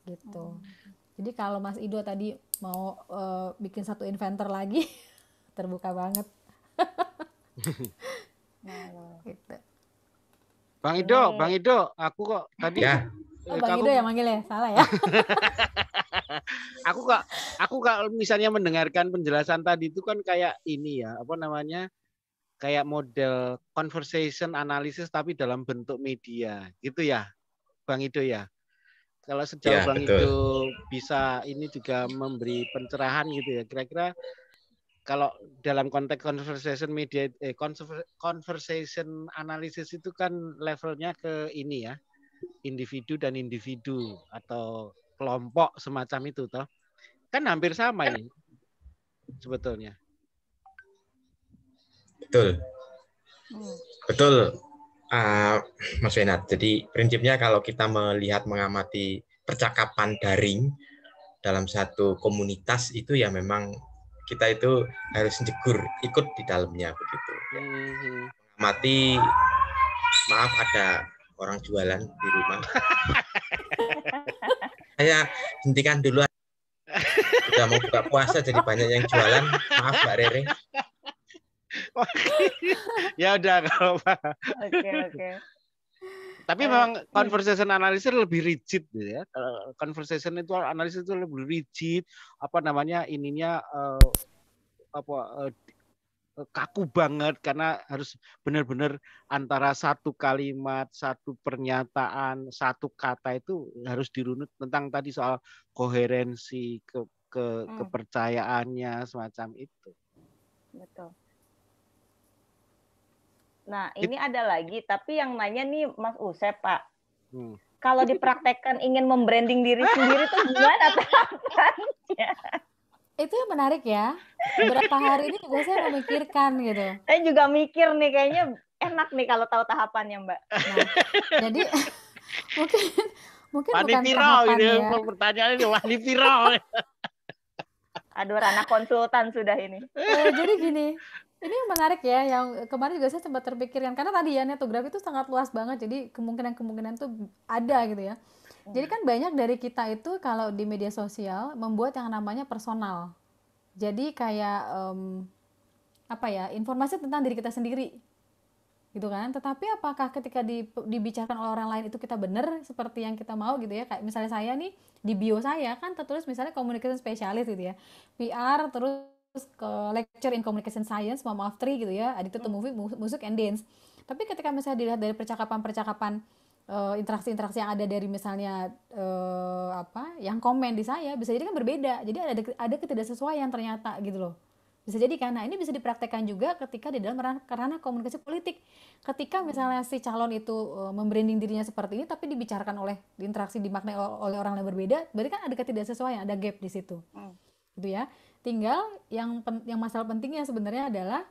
gitu hmm. jadi kalau Mas Ido tadi mau uh, bikin satu inventor lagi terbuka banget nah, gitu. Bang Ido, Bang Ido, aku kok tadi ya. Oh, Bang Ido yang manggil ya, salah ya. aku kok aku kalau misalnya mendengarkan penjelasan tadi itu kan kayak ini ya, apa namanya? kayak model conversation analysis tapi dalam bentuk media gitu ya Bang Ido ya kalau sejauh ya, Bang betul. Ido bisa ini juga memberi pencerahan gitu ya kira-kira kalau dalam konteks conversation media eh, conversation analysis itu kan levelnya ke ini ya individu dan individu atau kelompok semacam itu toh kan hampir sama ini sebetulnya betul hmm. betul uh, Mas Wenat jadi prinsipnya kalau kita melihat mengamati percakapan daring dalam satu komunitas itu ya memang kita itu harus jegur ikut di dalamnya begitu. Hmm. Mati maaf ada orang jualan di rumah. Saya hentikan dulu. Sudah mau buka puasa jadi banyak yang jualan. Maaf Mbak Rere. ya udah kalau Pak. Oke, okay, Okay. Tapi eh, memang hmm. conversation analysis lebih rigid gitu ya. Conversation itu analisis itu lebih rigid, apa namanya ininya uh, apa uh, Eh, kaku banget karena harus benar-benar antara satu kalimat, satu pernyataan, satu kata itu harus dirunut tentang tadi soal koherensi ke, ke hmm. kepercayaannya semacam itu. Betul. Nah, ini It, ada lagi tapi yang nanya nih Mas Usep, Pak. Hmm. Kalau dipraktekkan ingin membranding diri sendiri itu gimana terapannya? Itu yang menarik ya. beberapa hari ini juga saya memikirkan gitu. Saya juga mikir nih kayaknya enak nih kalau tahu tahapannya, Mbak. Nah, jadi mungkin mungkin wani bukan viral ini, gitu ya. ya. pertanyaan ini wah viral. Ya. Aduh, ranah konsultan sudah ini. Oh, jadi gini, ini yang menarik ya, yang kemarin juga saya sempat terpikirkan karena tadi ya netografi itu sangat luas banget, jadi kemungkinan-kemungkinan tuh ada gitu ya. Jadi kan banyak dari kita itu kalau di media sosial membuat yang namanya personal. Jadi kayak um, apa ya informasi tentang diri kita sendiri, gitu kan? Tetapi apakah ketika di, dibicarakan oleh orang lain itu kita benar seperti yang kita mau gitu ya? Kayak misalnya saya nih di bio saya kan tertulis misalnya communication specialist gitu ya, PR terus ke lecture in communication science, mom of three gitu ya, adikto to movie, musik and dance. Tapi ketika misalnya dilihat dari percakapan-percakapan Eh, interaksi-interaksi yang ada dari misalnya uh, apa yang komen di saya bisa jadi kan berbeda jadi ada ada ketidaksesuaian ternyata gitu loh bisa jadi karena ini bisa dipraktekkan juga ketika di dalam karena komunikasi politik ketika misalnya si calon itu uh, membranding dirinya seperti ini tapi dibicarakan oleh interaksi dimaknai oleh orang yang berbeda berarti kan ada ketidaksesuaian ada gap di situ hmm. gitu ya tinggal yang pen, yang masalah pentingnya sebenarnya adalah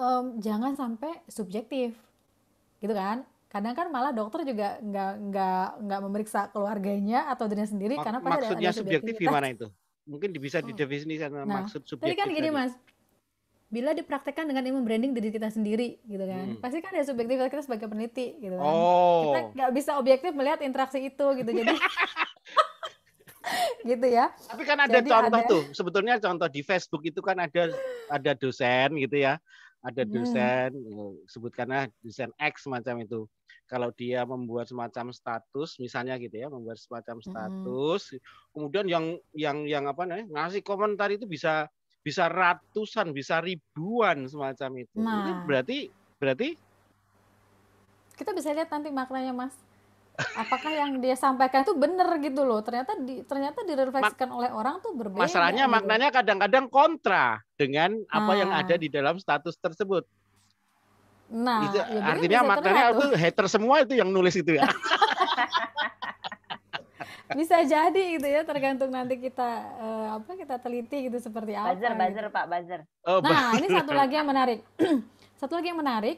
um, jangan sampai subjektif gitu kan kadang kan malah dokter juga nggak nggak nggak memeriksa keluarganya atau dirinya sendiri karena pasti maksudnya ada subjektif gimana itu mungkin bisa hmm. didefinisikan hmm. nah, maksud subjektif tadi kan gini mas bila dipraktekkan dengan ilmu branding diri kita sendiri gitu kan hmm. pasti kan ada subjektif kita sebagai peneliti gitu kan oh. kita nggak bisa objektif melihat interaksi itu gitu jadi gitu ya tapi kan ada jadi contoh ada... tuh sebetulnya contoh di Facebook itu kan ada ada dosen gitu ya ada hmm. dosen hmm. sebutkanlah dosen X macam itu kalau dia membuat semacam status misalnya gitu ya membuat semacam status mm-hmm. kemudian yang yang yang apa nih, ngasih komentar itu bisa bisa ratusan bisa ribuan semacam itu nah. itu berarti berarti kita bisa lihat nanti maknanya mas apakah yang dia sampaikan itu benar gitu loh ternyata di, ternyata direfleksikan Mak, oleh orang tuh berbeda masalahnya gitu maknanya kadang-kadang kontra dengan apa nah. yang ada di dalam status tersebut Nah, itu, ya artinya maknanya itu hater semua itu yang nulis itu ya. bisa jadi gitu ya tergantung nanti kita uh, apa kita teliti gitu seperti apa. bazar gitu. bazar Pak, buzzer. Oh, nah, buzzer. ini satu lagi yang menarik. satu lagi yang menarik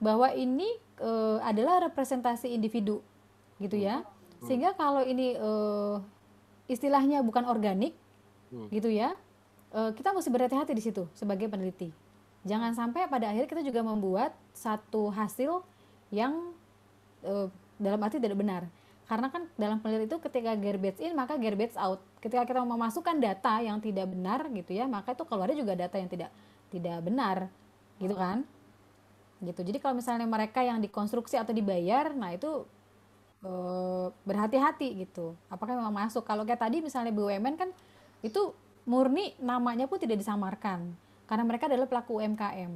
bahwa ini uh, adalah representasi individu gitu ya. Hmm. Sehingga kalau ini uh, istilahnya bukan organik hmm. gitu ya. Uh, kita mesti berhati-hati di situ sebagai peneliti jangan sampai pada akhirnya kita juga membuat satu hasil yang e, dalam arti tidak benar karena kan dalam penelitian itu ketika garbage in maka garbage out ketika kita memasukkan data yang tidak benar gitu ya maka itu keluarnya juga data yang tidak tidak benar gitu kan gitu jadi kalau misalnya mereka yang dikonstruksi atau dibayar nah itu e, berhati-hati gitu apakah memang masuk kalau kayak tadi misalnya BUMN kan itu murni namanya pun tidak disamarkan karena mereka adalah pelaku UMKM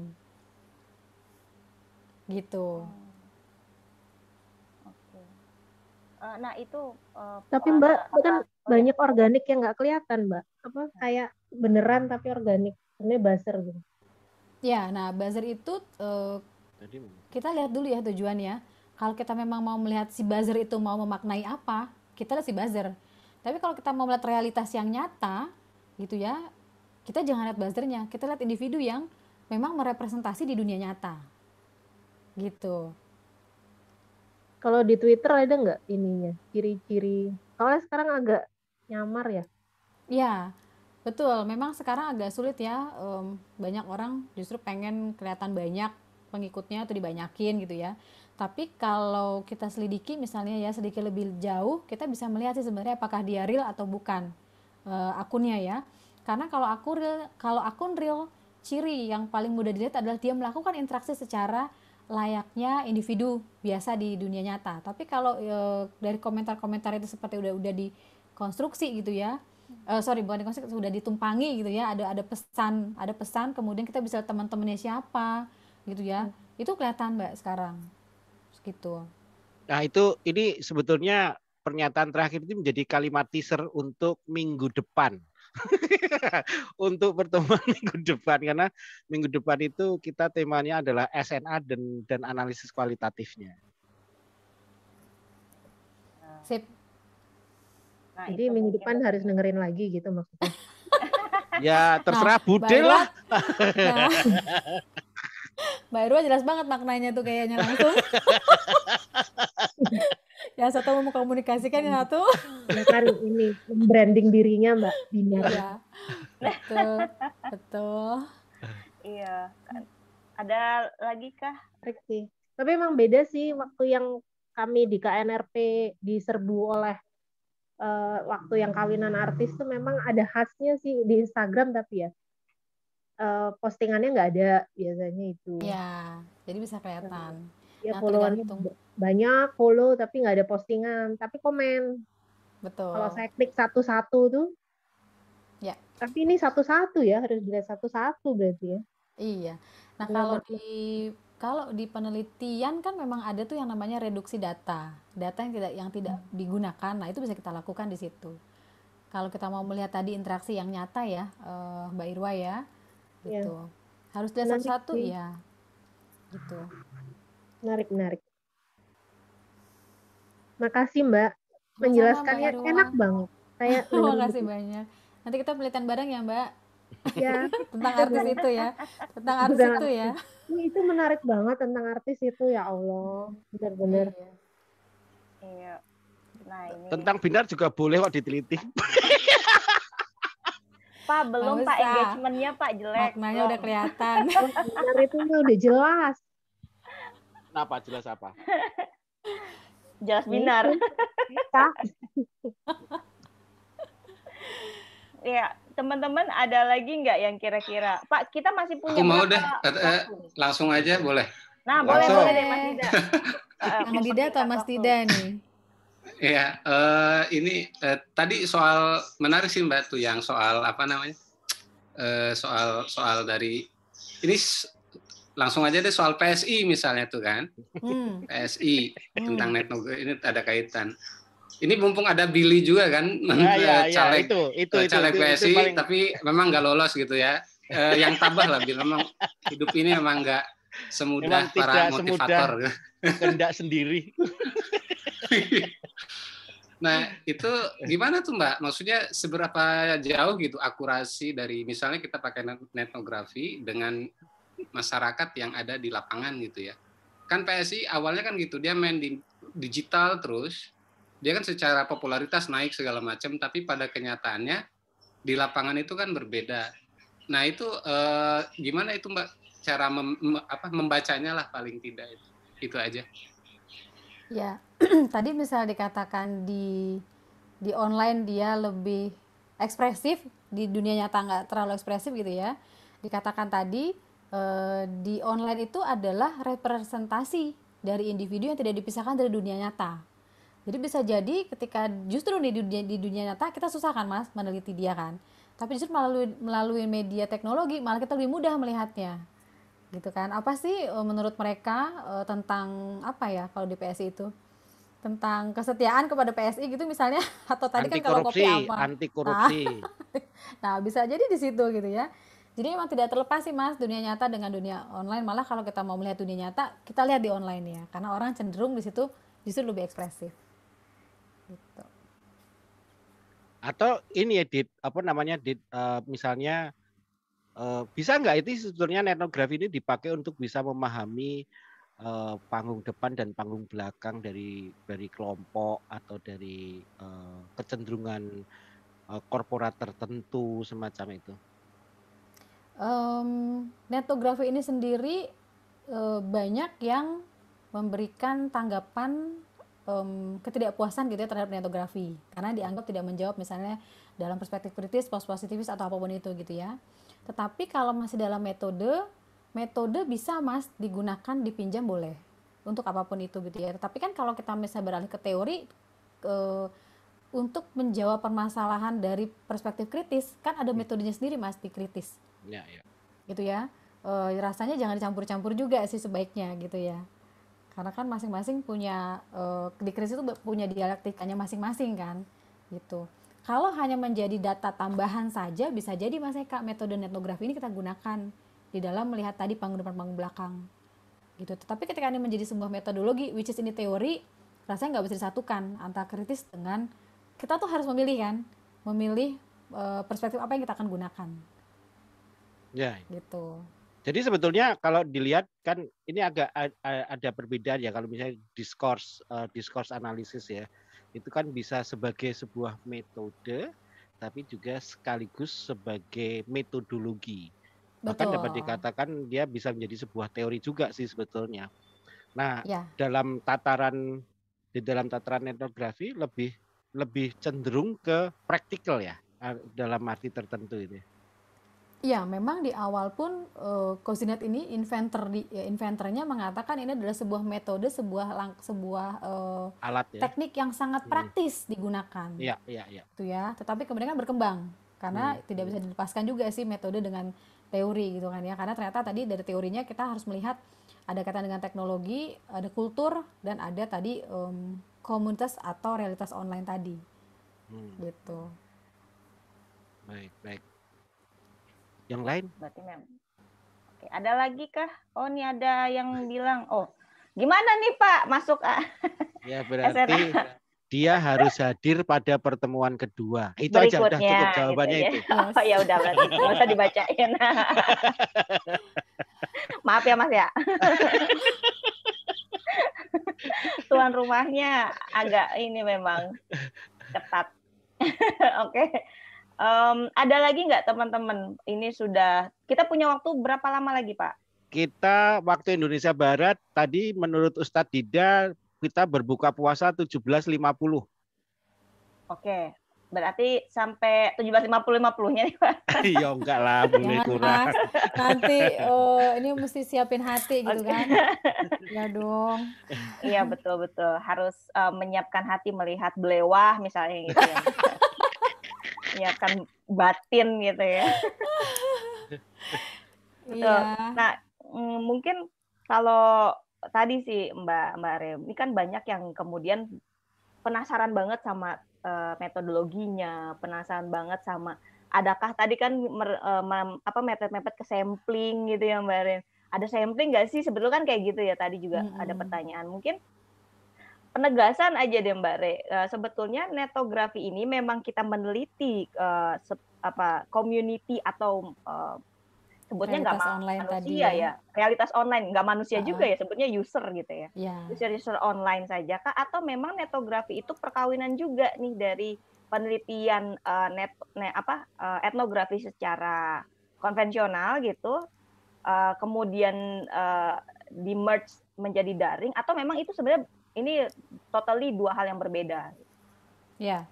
gitu oh, eh, nah itu uh, tapi mbak bukan kan ada, oh, iya. banyak ada. organik yang nggak kelihatan mbak apa kayak beneran tapi organik ini buzzer gitu ya nah buzzer itu uh, kita lihat dulu ya tujuannya kalau kita memang mau melihat si buzzer itu mau memaknai apa kita lihat si buzzer tapi kalau kita mau melihat realitas yang nyata gitu ya kita jangan lihat buzzernya kita lihat individu yang memang merepresentasi di dunia nyata gitu kalau di Twitter ada nggak ininya ciri-ciri soalnya sekarang agak nyamar ya Iya, betul memang sekarang agak sulit ya um, banyak orang justru pengen kelihatan banyak pengikutnya atau dibanyakin gitu ya tapi kalau kita selidiki misalnya ya sedikit lebih jauh kita bisa melihat sih sebenarnya apakah dia real atau bukan uh, akunnya ya karena kalau aku real, kalau akun real ciri yang paling mudah dilihat adalah dia melakukan interaksi secara layaknya individu biasa di dunia nyata. Tapi kalau e, dari komentar-komentar itu seperti udah udah dikonstruksi gitu ya. E, sorry bukan dikonstruksi sudah ditumpangi gitu ya. Ada ada pesan, ada pesan kemudian kita bisa teman-temannya siapa gitu ya. Hmm. Itu kelihatan Mbak sekarang. Gitu. Nah, itu ini sebetulnya pernyataan terakhir itu menjadi kalimat teaser untuk minggu depan. untuk pertemuan minggu depan karena minggu depan itu kita temanya adalah SNA dan dan analisis kualitatifnya. Sip. Nah, Jadi minggu depan ya. harus dengerin lagi gitu maksudnya. ya nah, terserah nah, Bude lah. Nah, Mbak Irwa jelas banget maknanya tuh kayaknya langsung yang satu mau komunikasikan ya, yang satu kan ini branding dirinya mbak Binar ya, betul betul iya kan. ada lagi kah Riksi. tapi emang beda sih waktu yang kami di KNRP diserbu oleh uh, waktu yang kawinan artis tuh memang ada khasnya sih di Instagram tapi ya eh, postingannya nggak ada biasanya itu. Ya, jadi bisa kelihatan. Ya, nah, tergantung banyak follow tapi nggak ada postingan tapi komen betul kalau saya klik satu-satu tuh ya tapi ini satu-satu ya harus dilihat satu-satu berarti ya iya nah kalau di kalau di penelitian kan memang ada tuh yang namanya reduksi data data yang tidak yang tidak hmm. digunakan nah itu bisa kita lakukan di situ kalau kita mau melihat tadi interaksi yang nyata ya eh, mbak Irwa ya iya. gitu ya. harus dilihat satu-satu ya gitu menarik menarik Makasih Mbak, menjelaskannya Mbak enak banget. Kayak oh, makasih gitu. banyak. Nanti kita penelitian bareng ya Mbak. Ya. tentang artis itu ya. Tentang artis Bukan. itu ya. Ini Itu menarik banget tentang artis itu ya Allah. Benar-benar. Iya. iya. iya. Nah, ini. Tentang binar juga boleh kok diteliti. Pak belum Pak engagementnya Pak jelek. Maknanya udah kelihatan. Binar itu udah jelas. Kenapa jelas apa? jelas gitu. binar iya. iya, teman-teman ada lagi nggak yang kira-kira Pak kita masih punya aku mau deh eh, eh langsung aja boleh nah langsung. boleh boleh deh Mas Dida eh, Mas Dida atau Mas Dida nih Iya, uh, ini uh, tadi soal menarik sih Mbak tuh yang soal apa namanya Uh, soal soal dari ini langsung aja deh soal PSI misalnya tuh kan. Hmm. PSI hmm. tentang net ini ada kaitan. Ini mumpung ada Billy juga kan ya, ya, ya, caleg ya, itu, eh, itu, caleg itu, itu, PSI itu paling... tapi memang nggak lolos gitu ya. Eh, yang tabah lah Billy memang hidup ini memang nggak semudah memang para motivator. Kendak sendiri. Nah, itu gimana tuh Mbak? Maksudnya seberapa jauh gitu akurasi dari misalnya kita pakai net netnografi dengan masyarakat yang ada di lapangan gitu ya. Kan PSI awalnya kan gitu, dia main di digital terus, dia kan secara popularitas naik segala macam, tapi pada kenyataannya di lapangan itu kan berbeda. Nah itu eh, gimana itu Mbak cara mem, apa, membacanya lah paling tidak itu, itu aja. Ya, tadi misalnya dikatakan di di online dia lebih ekspresif, di dunia nyata nggak terlalu ekspresif gitu ya. Dikatakan tadi Eh, di online itu adalah representasi dari individu yang tidak dipisahkan dari dunia nyata. Jadi bisa jadi ketika justru di dunia, di dunia nyata kita susah kan mas meneliti dia kan. Tapi justru melalui, melalui media teknologi malah kita lebih mudah melihatnya. Gitu kan. Apa sih eh, menurut mereka eh, tentang apa ya kalau di PSI itu? Tentang kesetiaan kepada PSI gitu misalnya atau tadi kan anti kan kalau kopi apa? Anti korupsi. Nah, nah bisa jadi di situ gitu ya. Jadi memang tidak terlepas sih mas dunia nyata dengan dunia online. Malah kalau kita mau melihat dunia nyata, kita lihat di online ya. Karena orang cenderung di situ justru lebih ekspresif. Gitu. Atau ini ya, apa namanya, Dit, uh, misalnya uh, bisa nggak itu sebetulnya netnografi ini dipakai untuk bisa memahami uh, panggung depan dan panggung belakang dari dari kelompok atau dari uh, kecenderungan uh, korporat tertentu semacam itu? um, netografi ini sendiri uh, banyak yang memberikan tanggapan um, ketidakpuasan gitu ya terhadap netografi karena dianggap tidak menjawab misalnya dalam perspektif kritis, post positivis atau apapun itu gitu ya. Tetapi kalau masih dalam metode, metode bisa mas digunakan dipinjam boleh untuk apapun itu gitu ya. Tetapi kan kalau kita misalnya beralih ke teori ke untuk menjawab permasalahan dari perspektif kritis kan ada hmm. metodenya sendiri mas di kritis Ya, ya. Gitu ya. E, rasanya jangan dicampur-campur juga sih sebaiknya gitu ya. Karena kan masing-masing punya e, di kris itu punya dialektikanya masing-masing kan. Gitu. Kalau hanya menjadi data tambahan saja bisa jadi Mas Eka metode netnografi ini kita gunakan di dalam melihat tadi panggung depan panggung belakang. Gitu. Tetapi ketika ini menjadi sebuah metodologi which is ini teori rasanya nggak bisa disatukan antara kritis dengan kita tuh harus memilih kan memilih eh, perspektif apa yang kita akan gunakan Ya. Gitu. Jadi sebetulnya kalau dilihat kan ini agak ada perbedaan ya kalau misalnya diskurs uh, eh, diskurs analisis ya itu kan bisa sebagai sebuah metode tapi juga sekaligus sebagai metodologi bahkan dapat dikatakan dia bisa menjadi sebuah teori juga sih sebetulnya. Nah ya. dalam tataran di dalam tataran etnografi lebih lebih cenderung ke praktikal ya eh, dalam arti tertentu ini. Ya memang di awal pun uh, ini inventor di ya, inventornya mengatakan ini adalah sebuah metode, sebuah lang, sebuah uh, alat ya. teknik yang sangat hmm. praktis hmm. digunakan. Iya, iya, iya. Itu ya. Tetapi kemudian kan berkembang karena hmm. tidak bisa dilepaskan juga sih metode dengan teori gitu kan ya. Karena ternyata tadi dari teorinya kita harus melihat ada kaitan dengan teknologi, ada kultur dan ada tadi um, komunitas atau realitas online tadi. Hmm. Gitu. Baik, baik. Yang lain? Berarti memang. Oke, ada lagi kah? Oh, ini ada yang bilang, oh, gimana nih Pak masuk ah Ya berarti dia harus hadir pada pertemuan kedua. Itu aja udah cukup gitu jawabannya gitu ya. itu. Oh ya udah berarti nggak usah dibacain. Maaf ya Mas ya. Tuan rumahnya agak ini memang ketat. Oke. Okay. Um, ada lagi nggak teman-teman? Ini sudah kita punya waktu berapa lama lagi, Pak? Kita waktu Indonesia Barat tadi menurut Ustadz Dida kita berbuka puasa 17.50. Oke, berarti sampai 17.50 50-nya nih, Pak. Iya, enggak lah, boleh kurang. Mas, nanti oh, ini mesti siapin hati gitu okay. kan. Ya dong. Iya, betul betul. Harus uh, menyiapkan hati melihat belewah misalnya gitu ya. menyiapkan batin gitu ya. Iya. nah, mm, mungkin kalau tadi sih Mbak Mbak Rem, ini kan banyak yang kemudian penasaran banget sama uh, metodologinya, penasaran banget sama adakah tadi kan mer, uh, eh, mem, apa mepet-mepet ke sampling gitu ya Mbak Rem. Ada sampling nggak sih? Sebetulnya kan kayak gitu ya tadi juga hmm. ada pertanyaan. Mungkin penegasan aja deh Mbak Re. Eh, sebetulnya netografi ini memang kita meneliti uh, apa community atau uh, sebutnya nggak manusia tadi ya. ya realitas online nggak manusia uh juga ya sebutnya user gitu ya yeah. user user online saja kah atau memang netografi itu perkawinan juga nih dari penelitian uh, net, net apa uh, etnografi secara konvensional gitu uh, kemudian uh, di merge menjadi daring atau memang itu sebenarnya ini totally dua hal yang berbeda. Ya,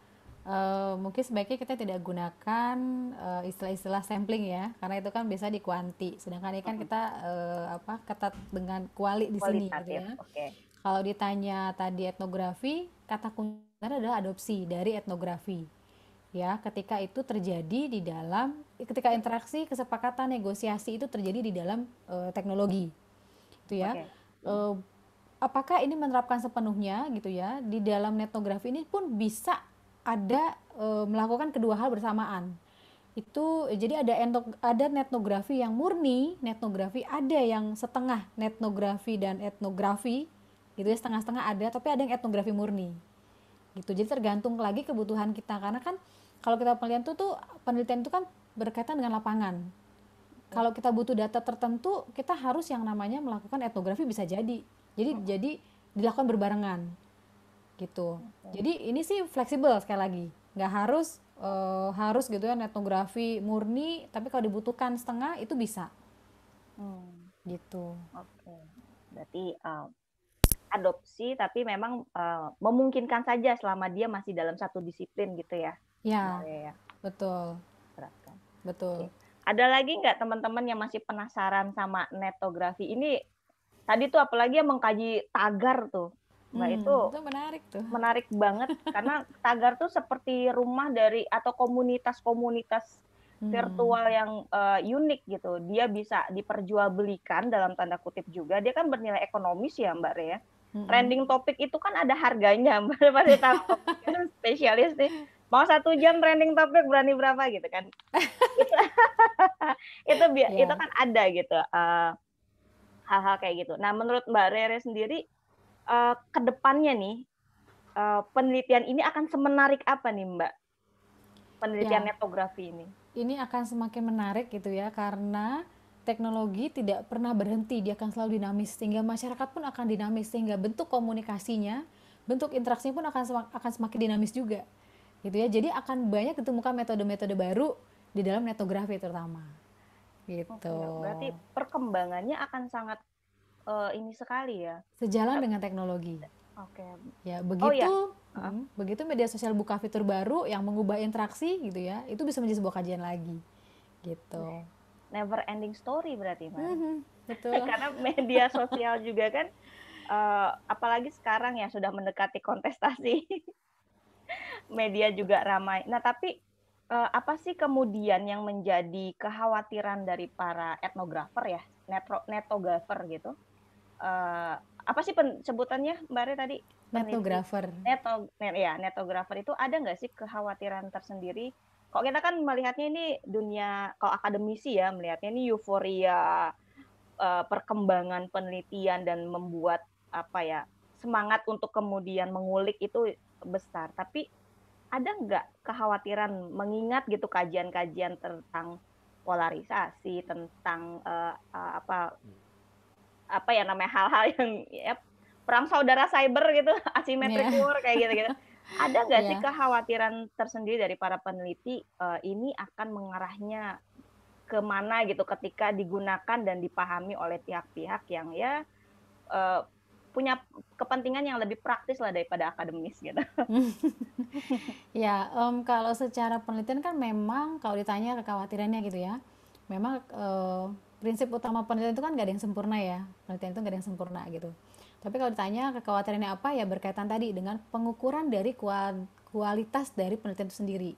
uh, mungkin sebaiknya kita tidak gunakan istilah eh, istilah-istilah sampling ya, karena itu kan biasa di kuanti. Sedangkan ini kan kita uh, apa ketat dengan kuali di sini gitu ya. Okay. Kalau ditanya tadi etnografi, kata kunci adalah adopsi dari etnografi. Ya, ketika itu terjadi di dalam ketika interaksi, kesepakatan, negosiasi itu terjadi di dalam uh, teknologi. Itu ya. Okay. Uh, apakah ini menerapkan sepenuhnya gitu ya di dalam netnografi ini pun bisa ada e, melakukan kedua hal bersamaan itu jadi ada entok, ada netnografi yang murni netnografi ada yang setengah netnografi dan etnografi gitu ya setengah-setengah ada tapi ada yang etnografi murni gitu jadi tergantung lagi kebutuhan kita karena kan kalau kita penelitian tuh tuh penelitian itu kan berkaitan dengan lapangan kalau kita butuh data tertentu kita harus yang namanya melakukan etnografi bisa jadi jadi hmm. jadi dilakukan berbarengan gitu. Okay. Hmm. Jadi ini sih fleksibel sekali lagi, nggak harus uh, harus gitu ya etnografi murni, tapi kalau dibutuhkan setengah itu bisa. Hmm. Gitu. Oke, okay. berarti uh, adopsi tapi memang uh, memungkinkan saja selama dia masih dalam satu disiplin gitu ya. Ya, ya, ya. betul. Betul. Okay. Ada lagi nggak teman-teman yang masih penasaran sama netografi ini? tadi tuh apalagi yang mengkaji tagar tuh Mbak nah, hmm, itu, itu menarik tuh. Menarik banget karena tagar tuh seperti rumah dari atau komunitas-komunitas hmm. virtual yang uh, unik gitu. Dia bisa diperjualbelikan dalam tanda kutip juga. Dia kan bernilai ekonomis ya Mbak Rea. Ya. Hmm. Trending topik itu kan ada harganya Mbak pasti tahu. Kan spesialis nih. Mau satu jam trending topik berani berapa gitu kan? itu itu, bi- yeah. itu kan ada gitu. Uh, hal-hal kayak gitu. Nah, menurut Mbak Rere sendiri uh, ke depannya nih uh, penelitian ini akan semenarik apa nih, Mbak? Penelitian ya. netografi ini. Ini akan semakin menarik gitu ya karena teknologi tidak pernah berhenti, dia akan selalu dinamis sehingga masyarakat pun akan dinamis sehingga bentuk komunikasinya, bentuk interaksinya pun akan semak, akan semakin dinamis juga. Gitu ya. Jadi akan banyak ditemukan metode-metode baru di dalam netografi terutama. Gitu. Oh, iya. berarti perkembangannya akan sangat uh, ini sekali ya. Sejalan dengan teknologi. Oke. Okay. Ya, oh, begitu oh, iya. Hmm, begitu media sosial buka fitur baru yang mengubah interaksi gitu ya, itu bisa menjadi sebuah kajian lagi. Gitu. Never ending story berarti, Mas. Mm -hmm, betul. Karena media sosial juga kan uh, apalagi sekarang ya sudah mendekati kontestasi. media juga ramai. Nah, tapi eh, apa sih kemudian yang menjadi kekhawatiran dari para etnografer ya, netro, netografer gitu? Eh, apa sih pen, sebutannya Mbak Re tadi? Netografer. Neto, net, ya, netografer itu ada nggak sih kekhawatiran tersendiri? Kok kita kan melihatnya ini dunia, kalau akademisi ya melihatnya ini euforia eh, perkembangan penelitian dan membuat apa ya semangat untuk kemudian mengulik itu besar. Tapi ada nggak kekhawatiran mengingat gitu kajian-kajian tentang polarisasi tentang uh, uh, apa hmm. apa ya namanya hal-hal yang ya, perang saudara cyber gitu asimetrik yeah. war kayak gitu-gitu ada nggak yeah. sih iya. kekhawatiran tersendiri dari para peneliti uh, ini akan mengarahnya kemana gitu ketika digunakan dan dipahami oleh pihak-pihak yang ya uh, punya kepentingan yang lebih praktis lah daripada akademis gitu. ya, um, kalau secara penelitian kan memang kalau ditanya kekhawatirannya gitu ya, memang uh, prinsip utama penelitian itu kan gak ada yang sempurna ya, penelitian itu gak ada yang sempurna gitu. Tapi kalau ditanya kekhawatirannya apa ya berkaitan tadi dengan pengukuran dari kualitas dari penelitian itu sendiri,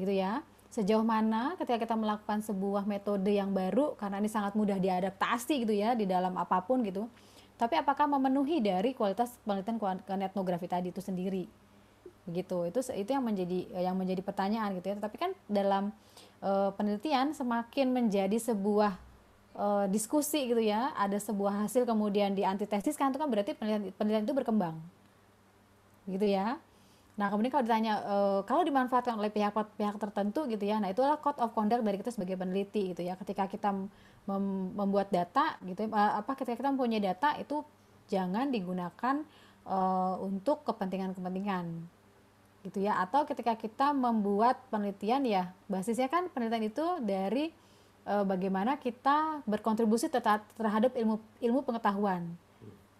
gitu ya. Sejauh mana ketika kita melakukan sebuah metode yang baru, karena ini sangat mudah diadaptasi gitu ya di dalam apapun gitu tapi apakah memenuhi dari kualitas penelitian etnografi tadi itu sendiri begitu? itu itu yang menjadi yang menjadi pertanyaan gitu ya tapi kan dalam e, penelitian semakin menjadi sebuah e, diskusi gitu ya ada sebuah hasil kemudian di kan itu kan berarti penelitian, penelitian itu berkembang gitu ya nah kemudian kalau ditanya e, kalau dimanfaatkan oleh pihak-pihak tertentu gitu ya nah itulah code of conduct dari kita sebagai peneliti gitu ya ketika kita mem membuat data gitu eh, apa ketika kita mempunyai data itu jangan digunakan uh, untuk kepentingan-kepentingan gitu ya atau ketika kita membuat penelitian ya basisnya kan penelitian itu dari e, bagaimana kita berkontribusi terhadap ilmu ilmu pengetahuan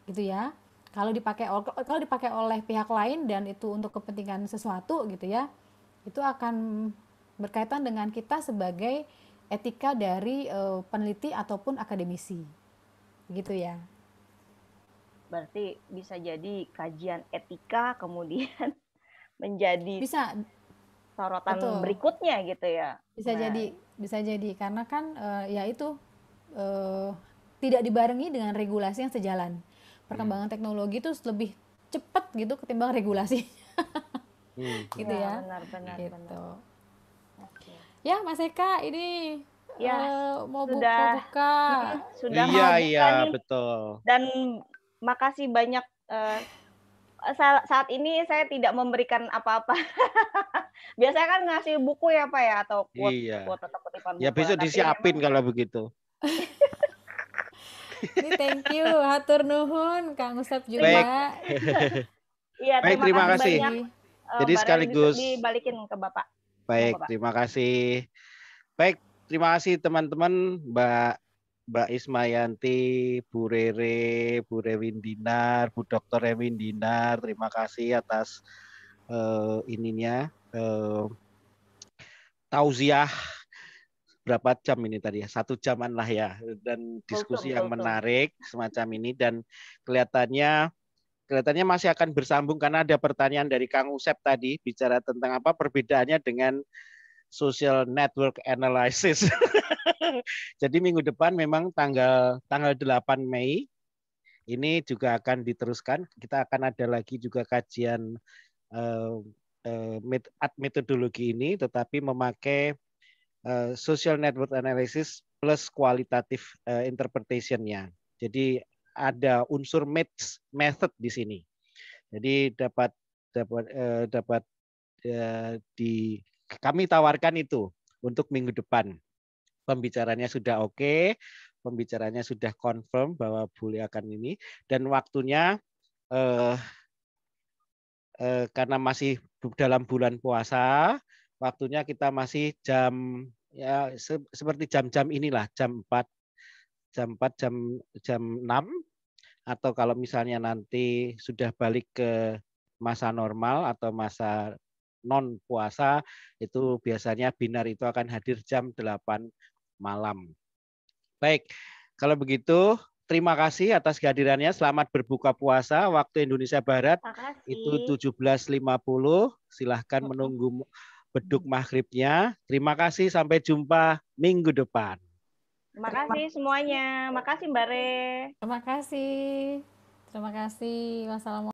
gitu ya kalau dipakai kalau dipakai oleh pihak lain dan itu untuk kepentingan sesuatu gitu ya itu akan berkaitan dengan kita sebagai etika dari uh, peneliti ataupun akademisi. Gitu ya. Berarti bisa jadi kajian etika kemudian menjadi bisa sorotan Betul. berikutnya gitu ya. Bisa nah. jadi, bisa jadi karena kan uh, ya itu uh, tidak dibarengi dengan regulasi yang sejalan. Perkembangan hmm. teknologi itu lebih cepat gitu ketimbang regulasi. hmm. gitu ya. ya. Benar, benar, gitu. benar Ya, Mas Eka, ini ya, uh, mau, sudah, buka, buka. sudah iya, buka. iya, nih. Kan? betul. Dan makasih banyak uh, saat ini saya tidak memberikan apa-apa. Biasanya kan ngasih buku ya Pak ya atau quote, iya. quote atau kutipan ya, buku. Ya besok Tapi disiapin emang... kalau begitu. ini thank you, hatur nuhun Kang Ustadz juga. Baik. Iya, terima, Baik, terima kasih. Banyak. Eh, Jadi sekaligus dibalikin ke Bapak. Baik, Bapak. terima kasih. Baik, terima kasih teman-teman, Mbak Mbak Ismayanti, Bu Rere, Bu Rewin Dinar, Bu Dr. Rewin Dinar, terima kasih atas uh, ininya uh, eh, tausiah berapa jam ini tadi ya satu jaman lah ya dan diskusi betul, yang betul. menarik semacam ini dan kelihatannya kelihatannya masih akan bersambung karena ada pertanyaan dari Kang Usep tadi bicara tentang apa perbedaannya dengan social network analysis. Jadi minggu depan memang tanggal tanggal 8 Mei ini juga akan diteruskan. Kita akan ada lagi juga kajian uh, uh, metodologi ini tetapi memakai uh, social network analysis plus kualitatif uh, interpretation-nya. Jadi ada unsur match method di sini. Jadi dapat dapat eh, dapat eh, di kami tawarkan itu untuk minggu depan. Pembicaranya sudah oke, okay, pembicaranya sudah confirm bahwa boleh akan ini dan waktunya eh, eh, karena masih dalam bulan puasa, waktunya kita masih jam ya se seperti jam-jam inilah jam 4 jam 4 jam jam 6 atau kalau misalnya nanti sudah balik ke masa normal atau masa non puasa itu biasanya binar itu akan hadir jam 8 malam. Baik, kalau begitu terima kasih atas kehadirannya. Selamat berbuka puasa waktu Indonesia Barat itu 17.50. Silahkan menunggu beduk maghribnya. Terima kasih sampai jumpa minggu depan. Terima kasih semuanya. Makasih Mbak Re. Terima kasih. Terima kasih. Wassalamualaikum.